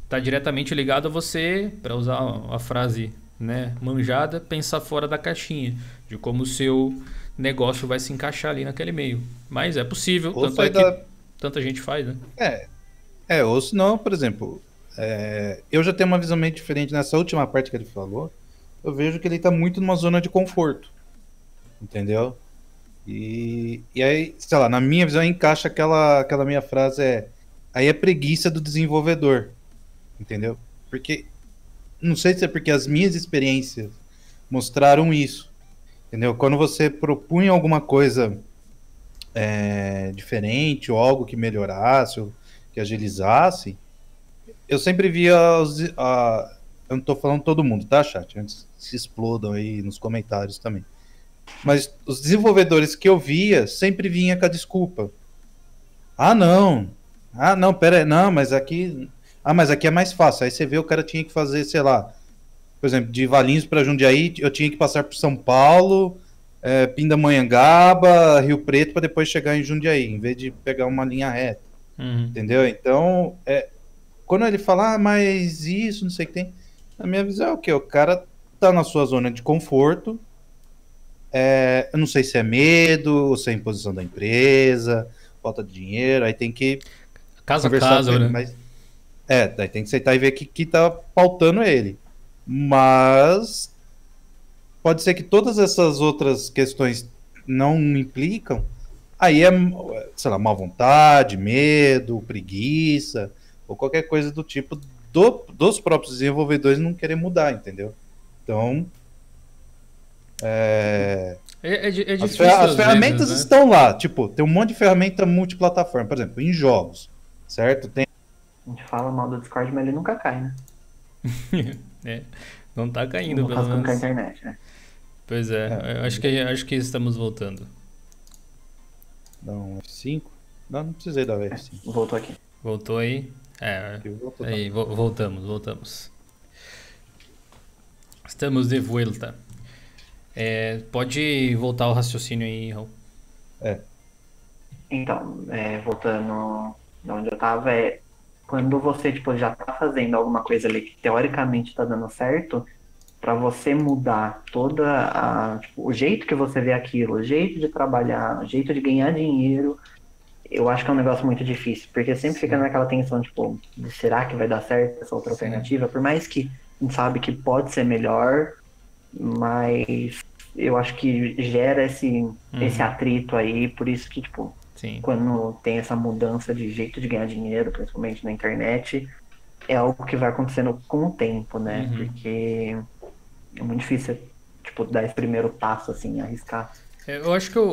está diretamente ligado a você, para usar a frase né, manjada, pensar fora da caixinha, de como o seu negócio vai se encaixar ali naquele meio. Mas é possível. Ou tanto é que tanta gente faz, né? É. É, ou se não, por exemplo, é, eu já tenho uma visão meio diferente nessa última parte que ele falou. Eu vejo que ele tá muito numa zona de conforto. Entendeu? E, e aí, sei lá, na minha visão encaixa aquela, aquela minha frase é aí é preguiça do desenvolvedor. Entendeu? Porque não sei se é porque as minhas experiências mostraram isso. Entendeu? Quando você propunha alguma coisa é, diferente ou algo que melhorasse, ou que agilizasse, eu sempre via os, a, eu não estou falando todo mundo, tá, chat? Antes se explodam aí nos comentários também. Mas os desenvolvedores que eu via sempre vinha com a desculpa. Ah, não. Ah, não, pera, não, mas aqui, ah, mas aqui é mais fácil. Aí você vê o cara tinha que fazer, sei lá, por exemplo, de Valinhos para Jundiaí, eu tinha que passar por São Paulo, é, Pindamonhangaba, Rio Preto, para depois chegar em Jundiaí, em vez de pegar uma linha reta. Uhum. Entendeu? Então, é, quando ele fala, ah, mas isso, não sei o que tem. A minha visão é o que? O cara tá na sua zona de conforto. É, eu não sei se é medo, ou se é imposição da empresa, falta de dinheiro, aí tem que. Caso a caso, ele, né? Mas, é, daí tem que sentar e ver o que, que tá pautando ele. Mas pode ser que todas essas outras questões não implicam, aí é, sei lá, má vontade, medo, preguiça, ou qualquer coisa do tipo do, dos próprios desenvolvedores não querer mudar, entendeu? Então. É, é, é, é difícil. As, as ferramentas vezes, né? estão lá, tipo, tem um monte de ferramenta multiplataforma, por exemplo, em jogos, certo? Tem... A gente fala mal do Discord, mas ele nunca cai, né? é, não tá caindo, não pelo menos. Com é a internet, né? Pois é, é acho, que, acho que estamos voltando. Dá um F5. Não, não precisei dar F5. Voltou aqui. Voltou aí? É. Aí, vo voltamos, voltamos. Estamos de volta. É, pode voltar o raciocínio aí, Raul. É. Então, é, voltando de onde eu estava, é quando você tipo, já está fazendo alguma coisa ali que teoricamente está dando certo, para você mudar toda a tipo, o jeito que você vê aquilo, o jeito de trabalhar, o jeito de ganhar dinheiro, eu acho que é um negócio muito difícil, porque sempre Sim. fica naquela tensão tipo, será que vai dar certo essa outra Sim. alternativa? Por mais que a gente sabe que pode ser melhor, mas eu acho que gera esse uhum. esse atrito aí, por isso que tipo, Sim. quando tem essa mudança de jeito de ganhar dinheiro, principalmente na internet, é algo que vai acontecendo com o tempo, né? Uhum. Porque é muito difícil, tipo, dar esse primeiro passo, assim, arriscar. É, eu acho que o,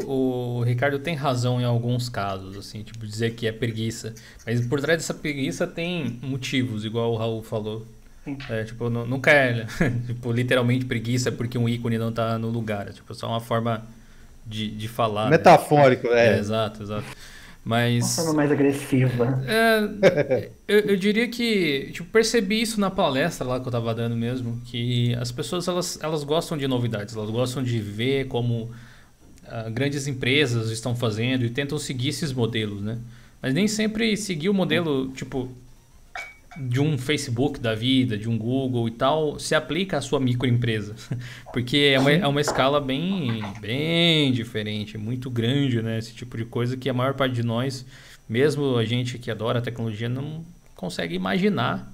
o, Ricardo tem razão em alguns casos, assim, tipo, dizer que é preguiça. Mas por trás dessa preguiça tem motivos, igual o Raul falou. É, tipo, não, nunca é, tipo, literalmente preguiça porque um ícone não tá no lugar. É, tipo, só uma forma de, de falar. Né? Metafórico, né? é. é. Exato, exato. Mas. Uma forma mais agressiva. É, eu, eu, diria que tipo, percebi isso na palestra lá que eu estava dando mesmo, que as pessoas elas, elas gostam de novidades, elas gostam de ver como ah, grandes empresas estão fazendo e tentam seguir esses modelos, né? Mas nem sempre seguir o modelo, tipo, de um Facebook da vida, de um Google e tal, se aplica à sua microempresa. Porque é uma, é uma escala bem, bem diferente, muito grande, né? Esse tipo de coisa que a maior parte de nós, mesmo a gente que adora a tecnologia, não consegue imaginar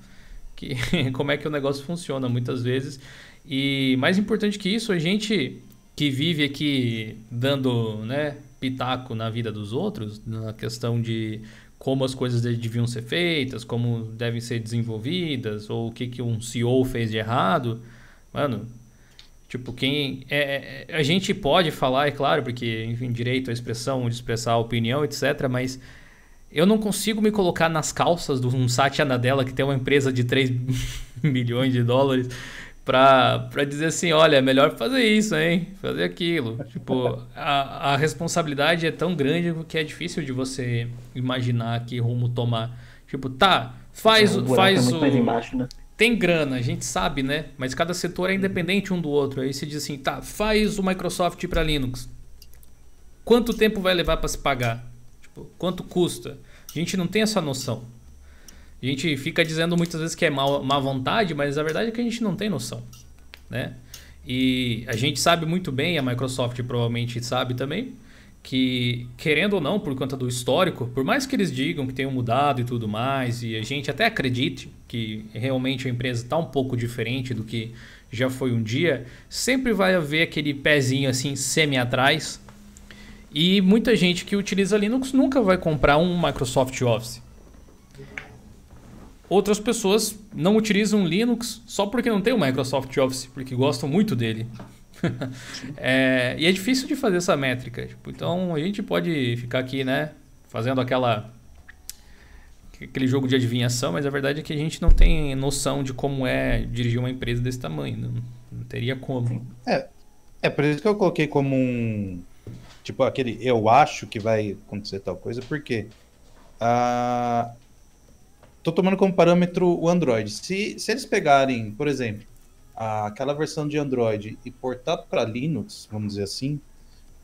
que, como é que o negócio funciona muitas vezes. E mais importante que isso, a gente que vive aqui dando né, pitaco na vida dos outros, na questão de como as coisas deviam ser feitas, como devem ser desenvolvidas, ou o que, que um CEO fez de errado. Mano, tipo, quem. É, é, é, a gente pode falar, é claro, porque, enfim, direito à expressão, de expressar a opinião, etc., mas eu não consigo me colocar nas calças de um Satya Nadella que tem uma empresa de 3 milhões de dólares para dizer assim, olha, é melhor fazer isso, hein? Fazer aquilo. Tipo, a, a responsabilidade é tão grande que é difícil de você imaginar que rumo tomar. Tipo, tá, faz, é, o faz o... Embaixo, né? Tem grana, a gente sabe, né? Mas cada setor é independente um do outro. Aí se diz assim, tá, faz o Microsoft para Linux. Quanto tempo vai levar para se pagar? Tipo, quanto custa? A gente não tem essa noção. A gente fica dizendo muitas vezes que é má, má vontade, mas a verdade é que a gente não tem noção, né? E a gente sabe muito bem, a Microsoft provavelmente sabe também, que querendo ou não, por conta do histórico, por mais que eles digam que tenham mudado e tudo mais, e a gente até acredite que realmente a empresa está um pouco diferente do que já foi um dia, sempre vai haver aquele pezinho assim semi atrás. E muita gente que utiliza Linux nunca vai comprar um Microsoft Office. Outras pessoas não utilizam Linux só porque não tem o Microsoft Office, porque gostam muito dele. é, e é difícil de fazer essa métrica. Tipo, então a gente pode ficar aqui, né, fazendo aquela aquele jogo de adivinhação, mas a verdade é que a gente não tem noção de como é dirigir uma empresa desse tamanho. Não, né? não teria como. É, é por isso que eu coloquei como um tipo aquele eu acho que vai acontecer tal coisa, porque a uh tô tomando como parâmetro o Android. Se, se eles pegarem, por exemplo, a, aquela versão de Android e portar para Linux, vamos dizer assim,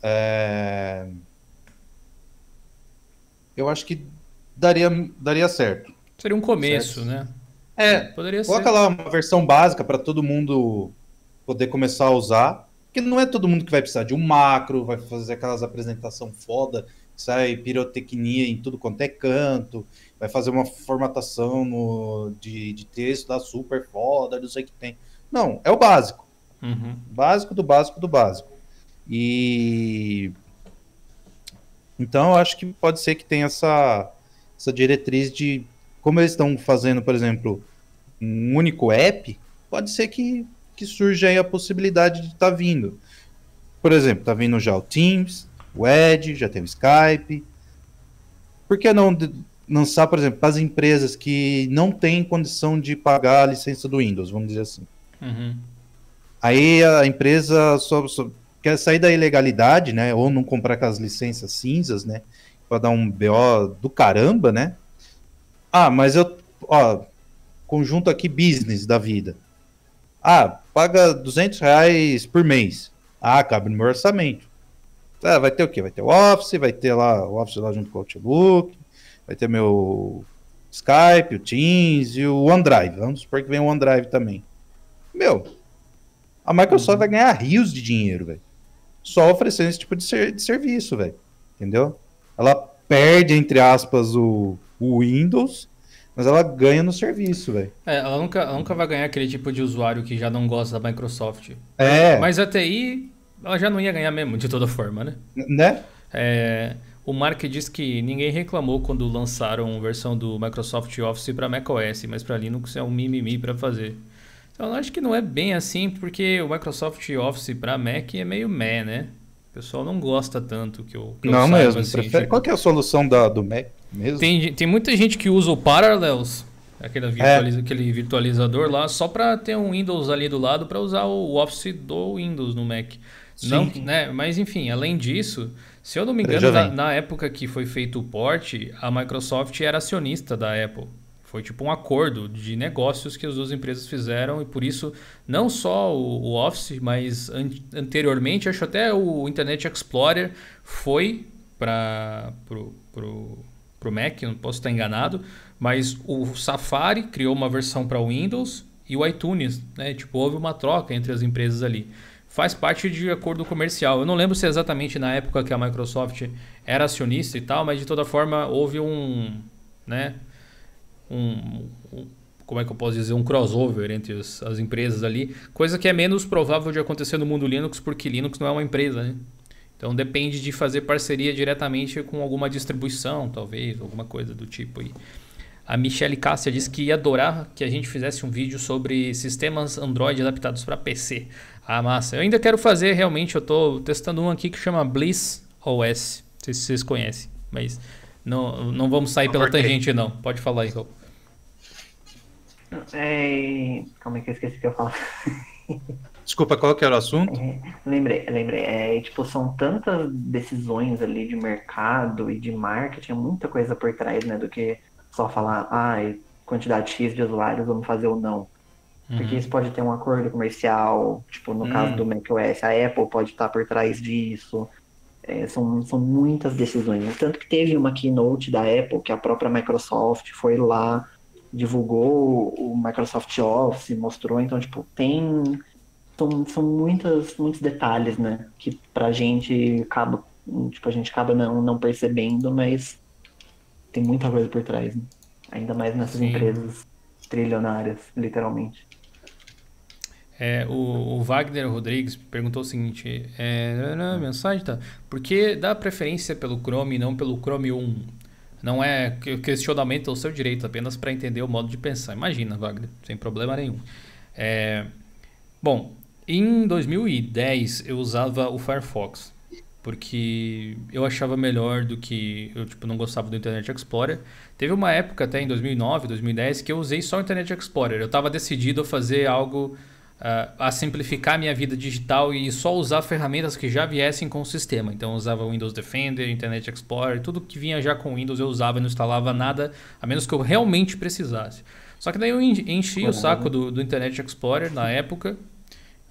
é... eu acho que daria, daria certo. Seria um começo, certo? né? É, Poderia coloca ser. lá uma versão básica para todo mundo poder começar a usar, porque não é todo mundo que vai precisar de um macro, vai fazer aquelas apresentação foda, sai pirotecnia em tudo quanto é canto, vai fazer uma formatação no, de, de texto da tá super foda, não sei o que tem. Não, é o básico. Uhum. Básico do básico do básico. E. Então, eu acho que pode ser que tenha essa, essa diretriz de. Como eles estão fazendo, por exemplo, um único app, pode ser que, que surja aí a possibilidade de estar tá vindo. Por exemplo, tá vindo já o Teams, o Edge, já tem o Skype. Por que não lançar, por exemplo, para as empresas que não têm condição de pagar a licença do Windows, vamos dizer assim. Uhum. Aí a empresa só, só, quer sair da ilegalidade, né? Ou não comprar aquelas licenças cinzas, né? Para dar um BO do caramba, né? Ah, mas eu, ó, conjunto aqui business da vida. Ah, paga 200 reais por mês. Ah, cabe no meu orçamento. Ah, vai ter o quê? Vai ter o Office, vai ter lá o Office lá junto com o Outlook, vai ter meu Skype, o Teams e o OneDrive. Vamos supor que vem o OneDrive também. Meu, a Microsoft uhum. vai ganhar rios de dinheiro, velho. Só oferecendo esse tipo de, ser, de serviço, velho. Entendeu? Ela perde, entre aspas, o, o Windows mas ela ganha no serviço, velho. É, ela nunca, ela nunca vai ganhar aquele tipo de usuário que já não gosta da Microsoft. É. Mas até aí ela já não ia ganhar mesmo, de toda forma, né? Né? É, o Mark diz que ninguém reclamou quando lançaram a versão do Microsoft Office para macOS, mas para Linux é um mimimi para fazer. Então, eu acho que não é bem assim, porque o Microsoft Office para Mac é meio meh, né? O pessoal não gosta tanto que o não, eu mesmo. Assim, prefere... tipo... Qual é a solução da, do Mac mesmo? Tem, tem muita gente que usa o Parallels, aquele, é. virtualiza, é. aquele virtualizador lá, só para ter um Windows ali do lado para usar o Office do Windows no Mac. Sim. Não, né? Mas enfim, além disso. Se eu não me engano, na, na, época que foi feito o porte, a Microsoft era acionista da Apple. Foi tipo um acordo de negócios que as duas empresas fizeram e por isso não só o, o Office, mas an anteriormente, acho até o Internet Explorer foi para pro, pro, pro Mac, não posso estar enganado, mas o Safari criou uma versão para o Windows e o iTunes, né? Tipo, houve uma troca entre as empresas ali faz parte de acordo comercial. Eu não lembro se é exatamente na época que a Microsoft era acionista e tal, mas de toda forma houve um, né, um, um como é que eu posso dizer, um crossover entre os, as empresas ali, coisa que é menos provável de acontecer no mundo Linux, porque Linux não é uma empresa, né? Então depende de fazer parceria diretamente com alguma distribuição, talvez, alguma coisa do tipo aí. A Michelle Cássia disse que ia adorar que a gente fizesse um vídeo sobre sistemas Android adaptados para PC. Ah, massa. Eu ainda quero fazer realmente, eu estou testando um aqui que chama Bliss OS. Não sei se vocês conhecem, mas não, não vamos sair ah, pela tangente não. Pode falar aí, Rô. É... Calma aí que eu esqueci que eu falo. Desculpa, qual que era o assunto? É, lembrei, lembrei. É, tipo, são tantas decisões ali de mercado e de marketing, é muita coisa por trás, né? Do que só falar, ah, quantidade X de usuários, vamos fazer ou não. Uhum. Porque isso pode ter um acordo comercial, tipo, no uhum. caso hum. do macOS, a Apple pode estar por trás disso. É, são, são muitas decisões. Tanto que teve uma keynote da Apple, que a própria Microsoft foi lá, divulgou o Microsoft Office, mostrou. Então, tipo, tem. São, são muitas, muitos detalhes, né? Que pra gente acaba, tipo, a gente acaba não, não percebendo, mas tem muita coisa por trás. Né? Ainda mais nessas Sim. empresas trilionárias, literalmente. É, o, o, Wagner Rodrigues perguntou o seguinte: é, não, mensagem tá? Por que dá preferência pelo Chrome e não pelo Chrome 1? Não é questionamento ao seu direito, apenas para entender o modo de pensar. Imagina, Wagner, sem problema nenhum. É, bom, em 2010 eu usava o Firefox porque eu achava melhor do que eu tipo não gostava do Internet Explorer. Teve uma época até em 2009, 2010 que eu usei só o Internet Explorer. Eu estava decidido a fazer algo uh, a simplificar minha vida digital e só usar ferramentas que já viessem com o sistema. Então eu usava Windows Defender, Internet Explorer, tudo que vinha já com Windows eu usava e não instalava nada, a menos que eu realmente precisasse. Só que daí eu enchi Como? o né? saco do, do Internet Explorer na época,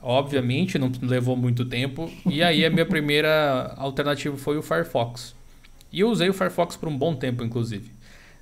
obviamente não levou muito tempo, e aí a minha primeira alternativa foi o Firefox. E eu usei o Firefox por um bom tempo, inclusive.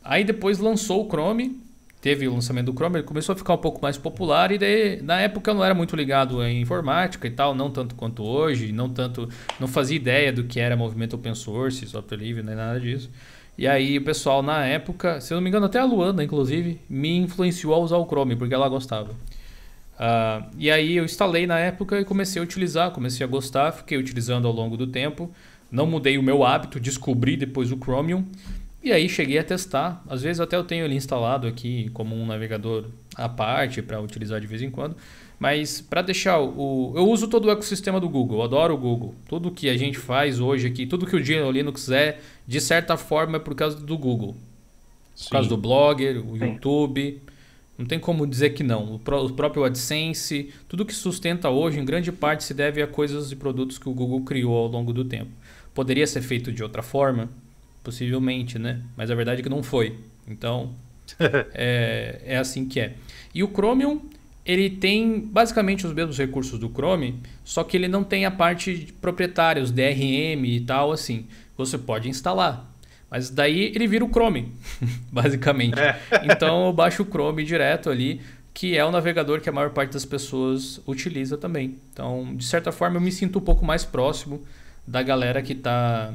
Aí depois lançou o Chrome, teve o lançamento do Chrome, ele começou a ficar um pouco mais popular e daí, na época eu não era muito ligado em informática e tal, não tanto quanto hoje, não tanto, não fazia ideia do que era movimento open source, software livre, nem nada disso. E aí o pessoal na época, se eu não me engano até a Luana inclusive, me influenciou a usar o Chrome porque ela gostava. Uh, e aí eu instalei na época e comecei a utilizar, comecei a gostar, fiquei utilizando ao longo do tempo. Não mudei o meu hábito, descobri depois o Chromium. E aí cheguei a testar. Às vezes até eu tenho ele instalado aqui como um navegador à parte para utilizar de vez em quando. Mas para deixar o. Eu uso todo o ecossistema do Google, eu adoro o Google. Tudo que a gente faz hoje aqui, tudo que o Gino Linux é, de certa forma, é por causa do Google. Sim. Por causa do Blogger, o Sim. YouTube. Não tem como dizer que não. O, próprio AdSense, tudo que sustenta hoje, em grande parte, se deve a coisas e produtos que o Google criou ao longo do tempo. Poderia ser feito de outra forma? possivelmente, né? Mas a verdade é que não foi. Então, é, é assim que é. E o Chromium, ele tem basicamente os mesmos recursos do Chrome, só que ele não tem a parte proprietária, os DRM e tal, assim. Você pode instalar, mas daí ele vira o Chrome, basicamente. É. Então eu baixo o Chrome direto ali, que é o navegador que a maior parte das pessoas utiliza também. Então, de certa forma, eu me sinto um pouco mais próximo da galera que está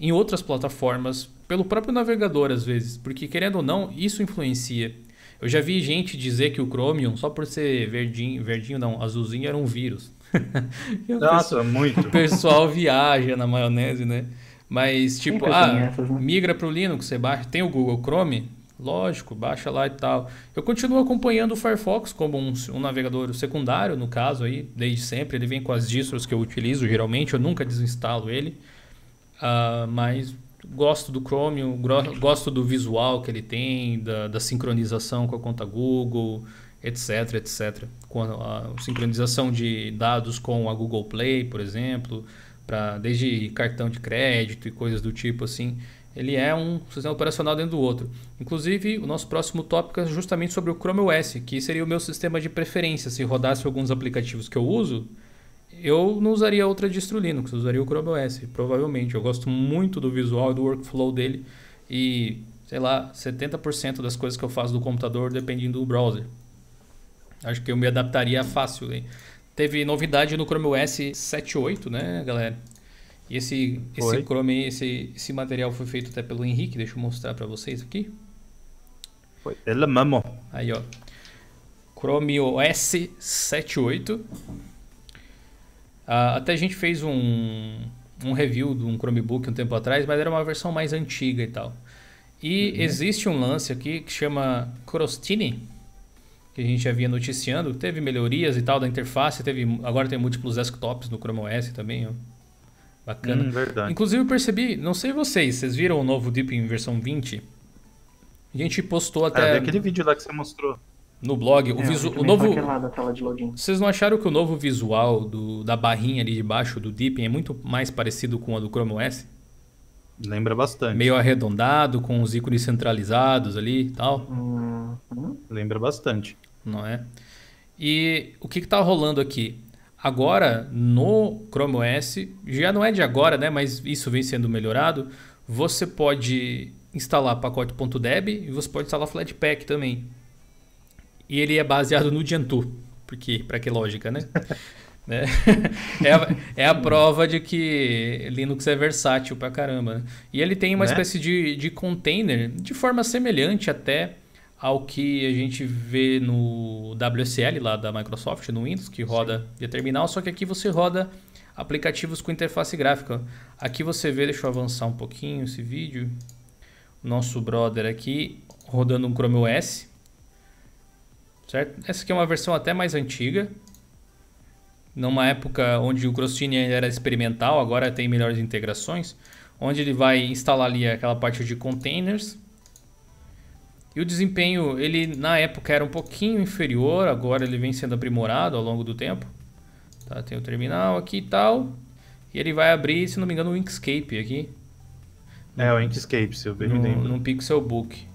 em outras plataformas, pelo próprio navegador às vezes, porque querendo ou não, isso influencia. Eu já vi gente dizer que o Chromium, só por ser verdinho, verdinho não, azulzinho, era um vírus. Nossa, pessoal, muito. O pessoal viaja na maionese, né? Mas, tipo, ah, essas, né? migra para o Linux, você baixa, tem o Google Chrome? Lógico, baixa lá e tal. Eu continuo acompanhando o Firefox como um, um, navegador secundário, no caso aí, desde sempre. Ele vem com as distros que eu utilizo, geralmente, eu nunca desinstalo ele. Uh, mas gosto do Chromium, gosto do visual que ele tem, da, da sincronização com a conta Google, etc, etc. Com a, sincronização de dados com a Google Play, por exemplo, para desde cartão de crédito e coisas do tipo assim. Ele é um sistema operacional dentro do outro. Inclusive, o nosso próximo tópico é justamente sobre o Chrome OS, que seria o meu sistema de preferência se rodasse alguns aplicativos que eu uso eu não usaria outra distro Linux, eu usaria o Chrome OS, provavelmente. Eu gosto muito do visual e do workflow dele e, sei lá, 70% das coisas que eu faço do computador dependem do browser. Acho que eu me adaptaria fácil. Hein? Teve novidade no Chrome OS 7.8, né, galera? E esse, esse Chrome, esse, esse material foi feito até pelo Henrique, deixa eu mostrar para vocês aqui. Foi ele mesmo. Aí, ó. Chrome OS 7.8. Uh, até a gente fez um, um review de um Chromebook um tempo atrás, mas era uma versão mais antiga e tal. E uhum. existe um lance aqui que chama Crostini, que a gente já vinha noticiando. Teve melhorias e tal da interface, teve agora tem múltiplos desktops no Chrome OS também. Ó. Bacana. Hum, verdade. Inclusive eu percebi, não sei vocês, vocês viram o novo Deep em versão 20? A gente postou até... É, aquele vídeo lá que você mostrou no blog. É, o, visu... o novo. Vocês não acharam que o novo visual do, da barrinha ali de baixo do Deepin é muito mais parecido com a do Chrome OS? Lembra bastante. Meio arredondado, com os ícones centralizados ali e tal. Uhum. Lembra bastante. Não é? E o que está rolando aqui? Agora, no Chrome OS, já não é de agora, né? Mas isso vem sendo melhorado. Você pode instalar pacote.deb e você pode instalar Flatpak também e ele é baseado no Gentoo. Porque, para que lógica, né? né? É, a, é, a, prova de que Linux é versátil pra caramba. Né? E ele tem uma né? espécie de, de container, de forma semelhante até ao que a gente vê no WSL lá da Microsoft, no Windows, que roda via terminal, só que aqui você roda aplicativos com interface gráfica. Aqui você vê, deixa eu avançar um pouquinho esse vídeo, nosso brother aqui rodando um Chrome OS certo? Essa aqui é uma versão até mais antiga, numa época onde o Crostini era experimental, agora tem melhores integrações, onde ele vai instalar ali aquela parte de containers. E o desempenho, ele na época era um pouquinho inferior, agora ele vem sendo aprimorado ao longo do tempo. Tá, tem o terminal aqui e tal. E ele vai abrir, se não me engano, o Inkscape aqui. É, o Inkscape, se eu bem no, me lembro. Num Pixelbook.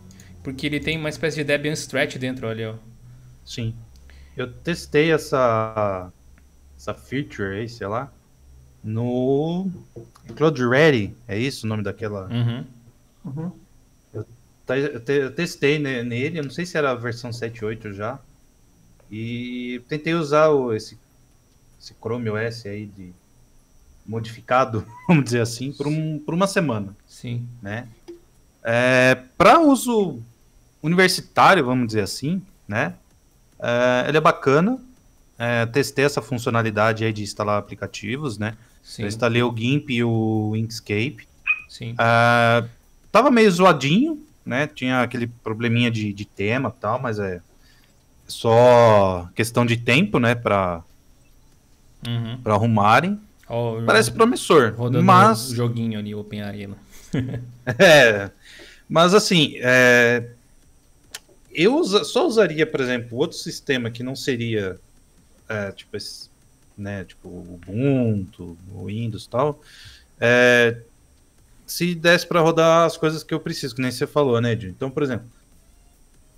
Porque ele tem uma espécie de Debian Stretch dentro, olha, ó. Sim. Eu testei essa, essa feature aí, sei lá, no Cloud Ready, é isso o nome daquela? Uhum. Uhum. Eu, tá, eu, te, eu, testei nele, eu não sei se era a versão 7.8 já, e tentei usar o, esse, esse Chrome OS aí de modificado, vamos dizer assim, por, um, por uma semana. Sim. Né? É, Para uso universitário, vamos dizer assim, né? É, ele é bacana. É, testei essa funcionalidade aí de instalar aplicativos, né? Sim. Eu instalei o GIMP e o Inkscape. Sim. É, tava meio zoadinho, né? Tinha aquele probleminha de, de tema e tal, mas é só questão de tempo, né? Pra, uhum. Pra arrumarem. Oh, Parece promissor, rodando mas... joguinho ali, Open Arena. é, mas assim, é, eu usa, só usaria, por exemplo, outro sistema que não seria é, tipo, esse, né, tipo Ubuntu, Windows e tal, é, se desse para rodar as coisas que eu preciso, que nem você falou, né, Edinho? Então, por exemplo,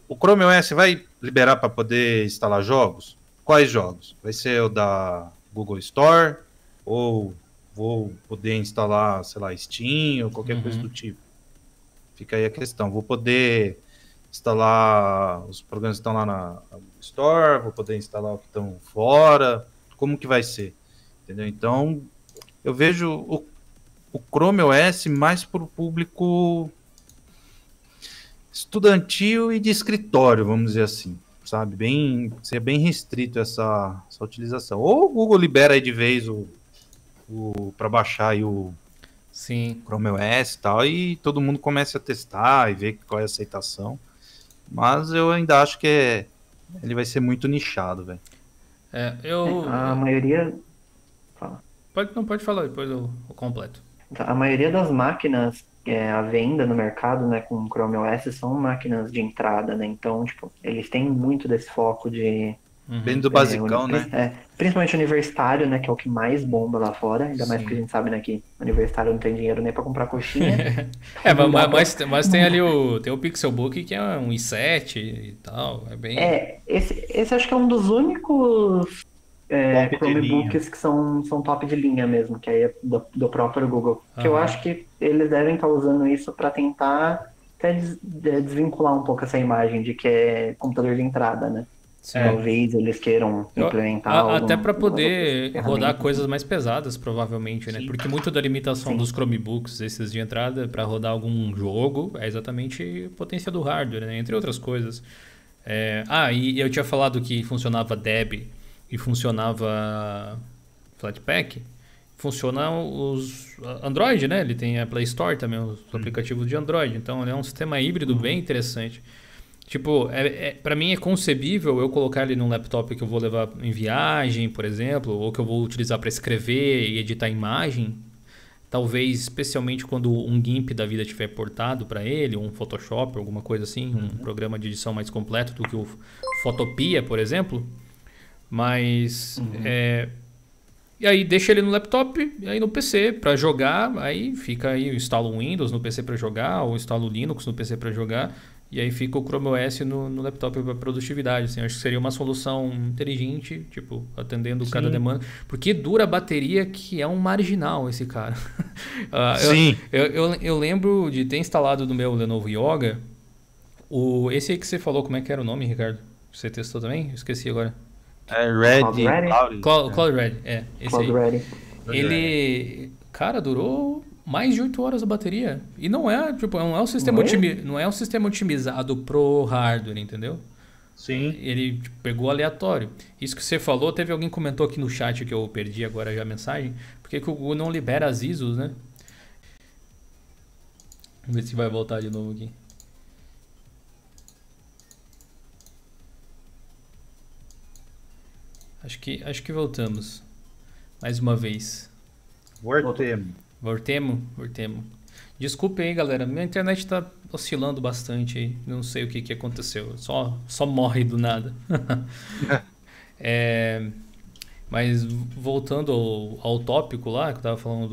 o Chrome OS vai liberar para poder instalar jogos? Quais jogos? Vai ser o da Google Store ou vou poder instalar, sei lá, Steam ou qualquer uhum. coisa do tipo? Fica aí a questão. Vou poder instalar os programas que estão lá na Store, vou poder instalar o que estão fora, como que vai ser, entendeu? Então, eu vejo o, o Chrome OS mais para o público estudantil e de escritório, vamos dizer assim, sabe? Bem, ser bem restrito essa, essa utilização. Ou o Google libera aí de vez o, o para baixar aí o Sim. Chrome OS e tal, e todo mundo começa a testar e ver qual é a aceitação. Mas eu ainda acho que é, ele vai ser muito nichado, velho. É, eu. É, a maioria. Fala. Pode, não, pode falar, depois eu, eu completo. Tá, a maioria das máquinas é, à venda no mercado, né, com Chrome OS, são máquinas de entrada, né? Então, tipo, eles têm muito desse foco de Uhum. Bem do é, basicão, é, né? É, principalmente universitário, né? Que é o que mais bomba lá fora. Ainda Sim. mais que a gente sabe, né? Que universitário não tem dinheiro nem pra comprar coxinha. é, mas, mas, mas, tem ali o, tem o Pixelbook que é um i7 e tal. É bem. É, esse, esse acho que é um dos únicos é, Chromebooks que são, são top de linha mesmo, que aí é do, do próprio Google. Uhum. Que eu acho que eles devem estar tá usando isso para tentar até des, é, desvincular um pouco essa imagem de que é computador de entrada, né? Sim. Talvez é. eles queiram implementar. Eu, a, até para poder rodar coisas mais pesadas, provavelmente, né? Porque muito da limitação Sim. dos Chromebooks, esses de entrada, para rodar algum jogo, é exatamente a potência do hardware, né? Entre outras coisas. É... Ah, e eu tinha falado que funcionava Deb e funcionava Flatpak. Funciona os Android, né? Ele tem a Play Store também, os aplicativos de Android. Então, ele é um sistema híbrido uhum. bem interessante. Tipo, é, é, para mim é concebível eu colocar ele num laptop que eu vou levar em viagem, por exemplo, ou que eu vou utilizar para escrever e editar imagem. Talvez, especialmente quando um GIMP da vida tiver portado para ele, um Photoshop, alguma coisa assim, um uhum. programa de edição mais completo do que o Photopia, por exemplo. Mas uhum. é, e aí deixa ele no laptop, e aí no PC para jogar, aí fica aí, eu instalo o Windows no PC para jogar, ou instalo o Linux no PC para jogar. E aí fica o Chrome OS no, no laptop para produtividade. Assim, acho que seria uma solução inteligente, tipo, atendendo Sim. cada demanda. Porque dura a bateria que é um marginal esse cara. uh, Sim. Eu, eu, eu, lembro de ter instalado no meu Lenovo Yoga o, esse aí que você falou, como é que era o nome, Ricardo? Você testou também? Esqueci agora. É Red. Cloud Red. Cloud, Cloud Red, é. Esse Cloud aí. Ready. Ele. Cara, durou mais de 8 horas a bateria. E não é, tipo, não é um sistema, não é? Otimi... Não é um sistema otimizado pro hardware, entendeu? Sim. Ele tipo, pegou aleatório. Isso que você falou, teve alguém comentou aqui no chat que eu perdi agora já a mensagem. Por que o Google não libera as ISOs, né? Vamos ver se vai voltar de novo aqui. Acho que, acho que voltamos. Mais uma vez. Voltemos. Voltemos, voltemos. Desculpe aí, galera. Minha internet tá oscilando bastante aí. Não sei o que, que aconteceu. Só, só morre do nada. é, mas voltando ao, ao, tópico lá, que eu tava falando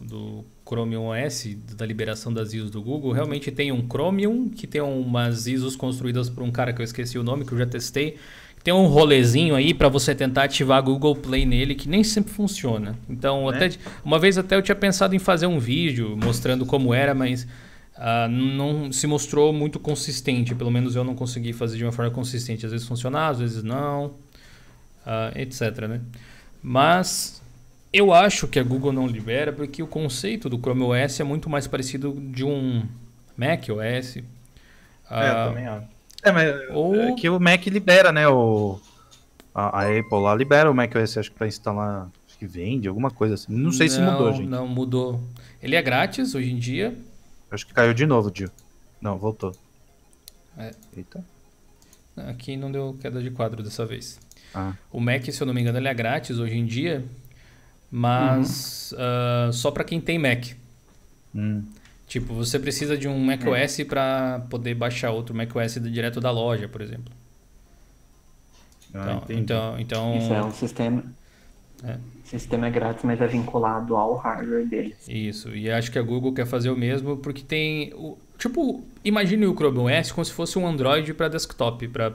do, do Chromium OS, da liberação das ISOs do Google, realmente tem um Chromium, que tem umas ISOs construídas por um cara que eu esqueci o nome, que eu já testei, tem um rolezinho aí para você tentar ativar a Google Play nele que nem sempre funciona. Então, né? até uma vez até eu tinha pensado em fazer um vídeo mostrando como era, mas uh, não se mostrou muito consistente. Pelo menos eu não consegui fazer de uma forma consistente. Às vezes funcionava, às vezes não, uh, ah, etc. Né? Mas eu acho que a Google não libera porque o conceito do Chrome OS é muito mais parecido de um Mac OS. É, eu ah, também acho. É, mas é, Ou... é que o Mac libera, né? O... A, a Apple lá libera o Mac OS, acho que pra instalar. Acho que vende, alguma coisa assim. Não sei não, se mudou, gente. Não, mudou. Ele é grátis hoje em dia. Acho que caiu de novo, Dio. Não, voltou. É. Eita. Aqui não deu queda de quadro dessa vez. Ah. O Mac, se eu não me engano, ele é grátis hoje em dia, mas uhum. uh, só para quem tem Mac. Hum. Tipo, você precisa de um macOS uhum. para poder baixar outro macOS direto da loja, por exemplo. Ah, então, então, então, Isso é um sistema. É. O sistema é grátis, mas é vinculado ao hardware deles. Isso, e acho que a Google quer fazer o mesmo, porque tem. O, tipo, imagine o Chrome OS como se fosse um Android para desktop, para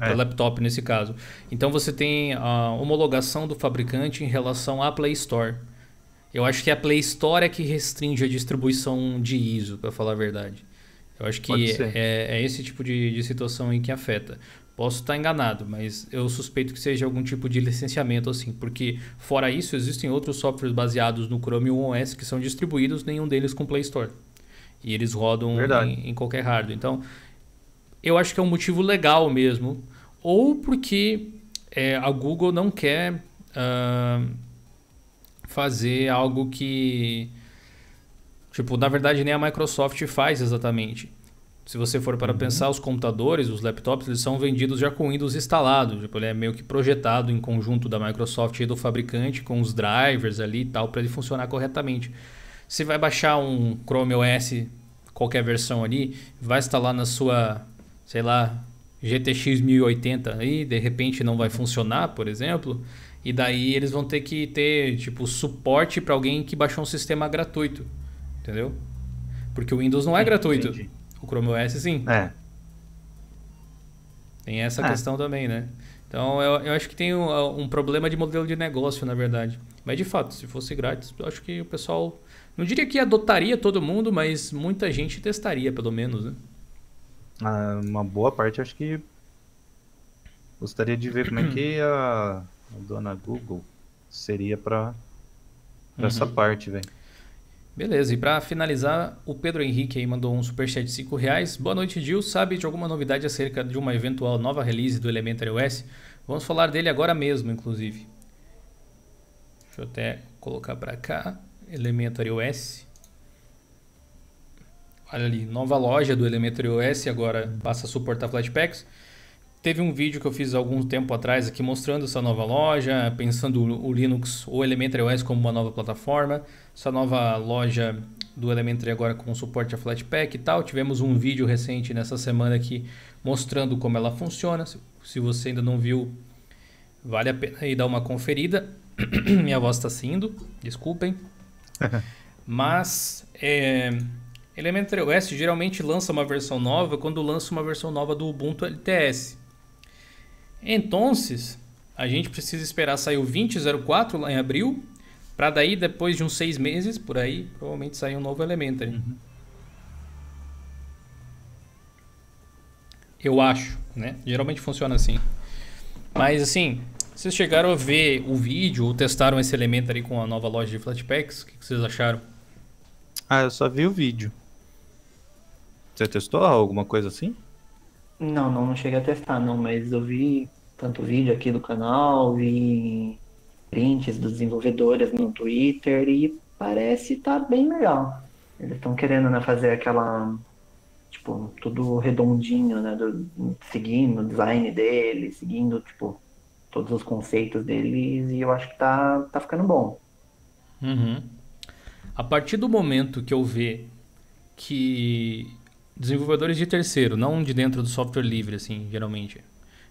é. laptop nesse caso. Então você tem a homologação do fabricante em relação à Play Store. Eu acho que é a Play Store é que restringe a distribuição de ISO, para falar a verdade. Eu acho que é, é, esse tipo de, de situação em que afeta. Posso estar enganado, mas eu suspeito que seja algum tipo de licenciamento assim, porque fora isso existem outros softwares baseados no Chrome OS que são distribuídos, nenhum deles com Play Store. E eles rodam em, em, qualquer hardware. Então, eu acho que é um motivo legal mesmo, ou porque é, a Google não quer uh, fazer algo que. Tipo, na verdade, nem a Microsoft faz exatamente. Se você for para uhum. pensar, os computadores, os laptops, eles são vendidos já com Windows instalado. Tipo, ele é meio que projetado em conjunto da Microsoft e do fabricante, com os drivers ali e tal, para ele funcionar corretamente. Você vai baixar um Chrome OS, qualquer versão ali, vai instalar na sua, sei lá, GTX 1080 aí, de repente não vai uhum. funcionar, por exemplo, e daí eles vão ter que ter, tipo, suporte para alguém que baixou um sistema gratuito. Entendeu? Porque o Windows não é gratuito. Entendi. O Chrome OS sim. É. Tem essa é. questão também, né? Então eu, eu acho que tem um, um, problema de modelo de negócio, na verdade. Mas de fato, se fosse grátis, eu acho que o pessoal. Não diria que adotaria todo mundo, mas muita gente testaria, pelo menos, né? Ah, uma boa parte acho que gostaria de ver como é que a a dona Google seria para uhum. essa parte, velho. Beleza, e para finalizar, o Pedro Henrique aí mandou um superchat de 5 reais. Boa noite, Gil. Sabe de alguma novidade acerca de uma eventual nova release do Elementary OS? Vamos falar dele agora mesmo, inclusive. Deixa eu até colocar para cá. Elementary OS. Olha ali, nova loja do Elementary OS agora passa a suportar Flatpaks. Teve um vídeo que eu fiz algum tempo atrás aqui mostrando essa nova loja, pensando o Linux ou Elementary OS como uma nova plataforma, essa nova loja do Elementary agora com suporte a Flatpak e tal. Tivemos um vídeo recente nessa semana aqui mostrando como ela funciona. Se você ainda não viu, vale a pena aí dar uma conferida. Minha voz está saindo, desculpem. Mas é, Elementary OS geralmente lança uma versão nova quando lança uma versão nova do Ubuntu LTS. Então, a gente precisa esperar sair o 2004 lá em abril, para daí, depois de uns seis meses, por aí, provavelmente sair um novo Elementary. Uhum. Eu acho, né? Geralmente funciona assim. Mas assim, vocês chegaram a ver o vídeo ou testaram esse Elementary com a nova loja de Flatpaks? O que vocês acharam? Ah, eu só vi o vídeo. Você testou alguma coisa assim? Não, não, não cheguei a testar, não, mas eu vi tanto vídeo aqui do canal, vi prints dos desenvolvedores no Twitter e parece estar tá bem legal. Eles estão querendo né, fazer aquela. Tipo, tudo redondinho, né? Do, seguindo o design dele, seguindo, tipo, todos os conceitos deles e eu acho que tá, tá ficando bom. Uhum. A partir do momento que eu ver que desenvolvedores de terceiro, não de dentro do software livre, assim, geralmente,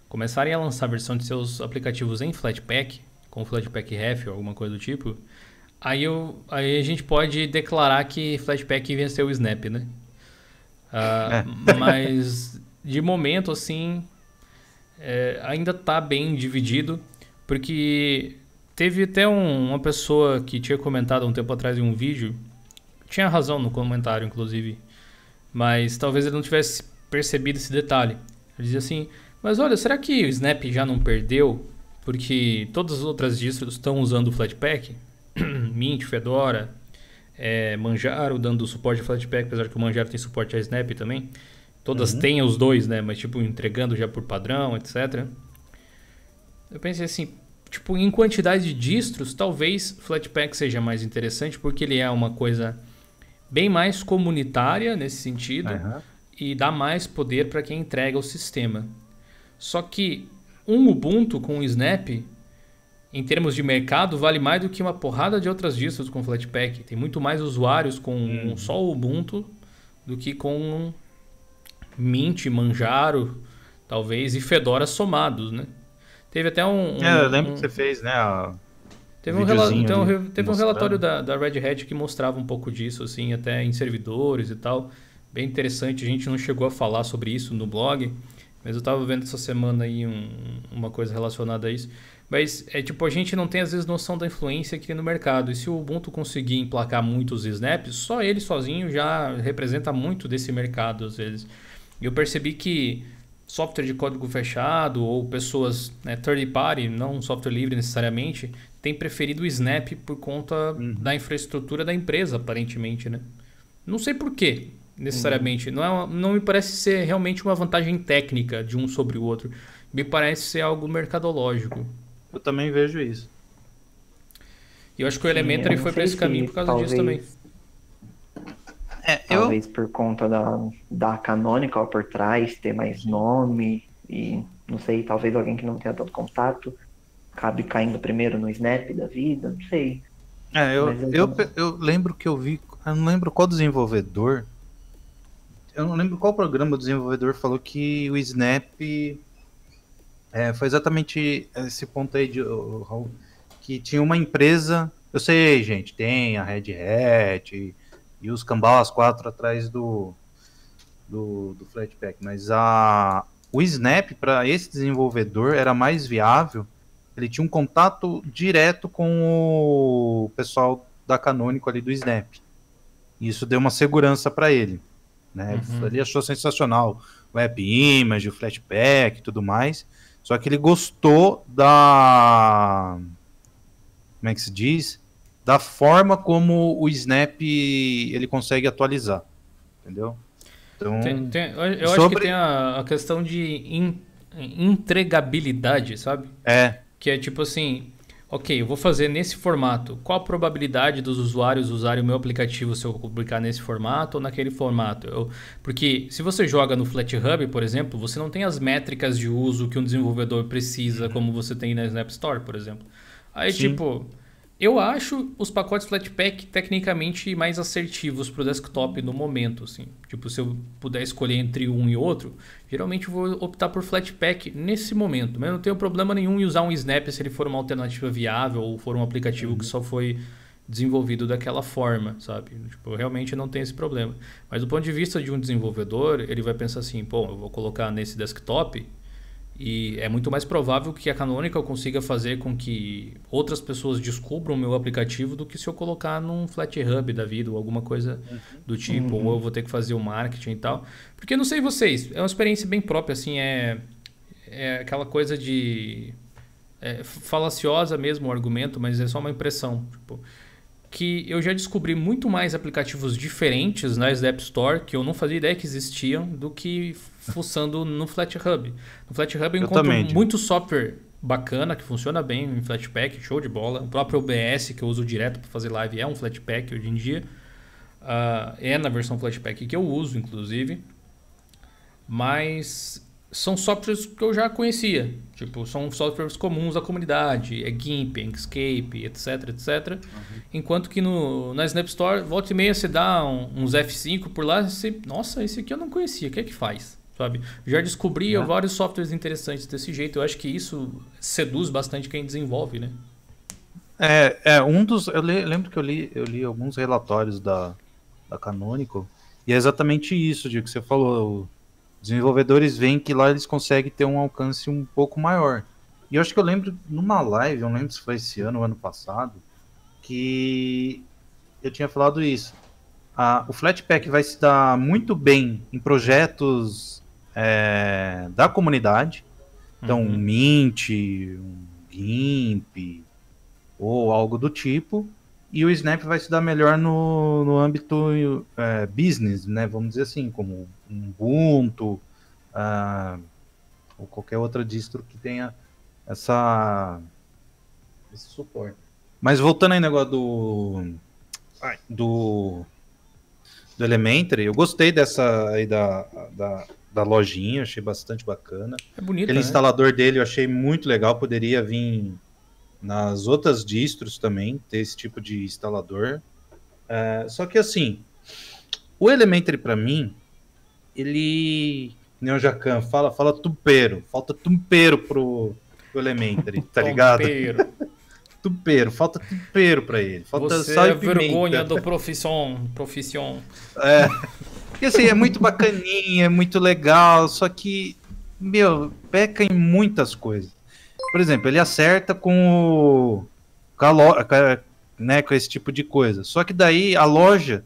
começarem a lançar a versão de seus aplicativos em Flatpak, com Flatpak Ref ou alguma coisa do tipo, aí, eu, aí a gente pode declarar que Flatpak venceu o Snap, né? Uh, é. mas de momento, assim, é, ainda está bem dividido, porque teve até um, uma pessoa que tinha comentado um tempo atrás em um vídeo, tinha razão no comentário, inclusive, mas talvez ele não tivesse percebido esse detalhe. Ele dizia assim: Mas olha, será que o Snap já não perdeu? Porque todas as outras distros estão usando o Flatpak? Mint, Fedora, é, Manjaro dando suporte a Flatpak, apesar que o Manjaro tem suporte a Snap também. Todas uhum. têm os dois, né? Mas, tipo, entregando já por padrão, etc. Eu pensei assim, tipo, em quantidade de distros, talvez Flatpak seja mais interessante, porque ele é uma coisa bem mais comunitária nesse sentido uhum. e dá mais poder para quem entrega o sistema. Só que um Ubuntu com o Snap, em termos de mercado, vale mais do que uma porrada de outras distros com Flatpak. Tem muito mais usuários com uhum. só o Ubuntu do que com Mint, Manjaro, talvez, e Fedora somados, né? Teve até um... um é, eu lembro um... que você fez, né? A Teve um, rela... teve um relatório da, da Red Hat que mostrava um pouco disso, assim, até em servidores e tal. Bem interessante, a gente não chegou a falar sobre isso no blog, mas eu estava vendo essa semana aí um, uma coisa relacionada a isso. Mas é tipo, a gente não tem às vezes noção da influência que tem no mercado. E se o Ubuntu conseguir emplacar muitos snaps, só ele sozinho já representa muito desse mercado às vezes. E eu percebi que software de código fechado ou pessoas né, third party, não software livre necessariamente, tem preferido o Snap uhum. por conta uhum. da infraestrutura da empresa, aparentemente, né? Não sei por quê, necessariamente. Uhum. Não, é uma, não me parece ser realmente uma vantagem técnica de um sobre o outro. Me parece ser algo mercadológico. Eu também vejo isso. E eu acho que o Elementor é, foi para esse caminho por causa talvez... disso também. É, talvez por conta da, da Canonical por trás, ter mais nome e não sei, talvez alguém que não tenha tanto contato cabe caindo primeiro no snap da vida, não sei. É, eu, eu, eu, eu lembro que eu vi, eu não lembro qual desenvolvedor, eu não lembro qual programa o desenvolvedor falou que o snap é, foi exatamente esse ponto aí de Raul, que tinha uma empresa, eu sei, gente, tem a Red Hat e, e os Cambalas quatro atrás do, do, do Flatpak, mas a, o Snap para esse desenvolvedor era mais viável ele tinha um contato direto com o pessoal da Canônico ali do Snap. E isso deu uma segurança para ele. Né? Uhum. Ele achou sensacional o App Image, o Flashback e tudo mais. Só que ele gostou da. Como é que se diz? Da forma como o Snap ele consegue atualizar. Entendeu? Então, tem, tem, eu sobre... acho que tem a, a questão de in, entregabilidade, sabe? É, que é tipo assim, ok, eu vou fazer nesse formato. Qual a probabilidade dos usuários usarem o meu aplicativo se eu publicar nesse formato ou naquele formato? Eu, porque se você joga no FlatHub, por exemplo, você não tem as métricas de uso que um desenvolvedor precisa, como você tem na Snap Store, por exemplo. Aí, Sim. tipo, eu acho os pacotes Flatpak tecnicamente mais assertivos para o desktop no momento, assim. Tipo, se eu puder escolher entre um e outro, geralmente eu vou optar por Flatpak nesse momento. Mas eu não tenho problema nenhum em usar um Snap se ele for uma alternativa viável ou for um aplicativo uhum. que só foi desenvolvido daquela forma, sabe? Tipo, eu realmente não tenho esse problema. Mas do ponto de vista de um desenvolvedor, ele vai pensar assim, pô, eu vou colocar nesse desktop e é muito mais provável que a Canonical consiga fazer com que outras pessoas descubram o meu aplicativo do que se eu colocar num flat hub da vida ou alguma coisa do tipo, uhum. ou eu vou ter que fazer o marketing e tal. Porque não sei vocês, é uma experiência bem própria, assim, é, é aquela coisa de. É falaciosa mesmo o argumento, mas é só uma impressão. Tipo, que eu já descobri muito mais aplicativos diferentes na né, App Store que eu não fazia ideia que existiam do que fuçando no FlatHub. No FlatHub eu, encontro muito software bacana, que funciona bem em Flatpak, show de bola. O próprio OBS, que eu uso direto para fazer live, é um Flatpak hoje em dia. Uh, é na versão Flatpak que eu uso, inclusive. Mas são softwares que eu já conhecia. Tipo, são softwares comuns da comunidade. É GIMP, Inkscape, etc, etc. Uhum. Enquanto que no, na Snap Store, volta e meia você dá um, uns F5 por lá. Você, Nossa, esse aqui eu não conhecia. O que é que faz? sabe? Já descobri é. vários softwares interessantes desse jeito. Eu acho que isso seduz bastante quem desenvolve, né? É, é um dos. Eu li, lembro que eu li, eu li alguns relatórios da, da Canonical e é exatamente isso, de que você falou. desenvolvedores veem que lá eles conseguem ter um alcance um pouco maior. E eu acho que eu lembro numa live, eu não lembro se foi esse ano ou ano passado, que eu tinha falado isso. Ah, o Flatpak vai se dar muito bem em projetos é, da comunidade. Então, uhum. um Mint, um GIMP ou algo do tipo. E o Snap vai se dar melhor no, no âmbito é, business, né? Vamos dizer assim, como um Ubuntu ah, ou qualquer outra distro que tenha essa, esse suporte. Mas voltando aí no negócio do, do, do Elementary, eu gostei dessa aí da, da da lojinha, achei bastante bacana. É bonito, Aquele né? instalador dele eu achei muito legal, poderia vir nas outras distros também, ter esse tipo de instalador. É, só que assim, o Elementary para mim, ele, Neon Jacan fala, fala tupero, falta tupero pro, pro Elementary, tá ligado? tupero, falta tupero para ele, falta Você é vergonha do profissão, profissão. É. E assim, é muito bacaninha, é muito legal, só que, meu, peca em muitas coisas. Por exemplo, ele acerta com o calo, né, com esse tipo de coisa. Só que daí a loja,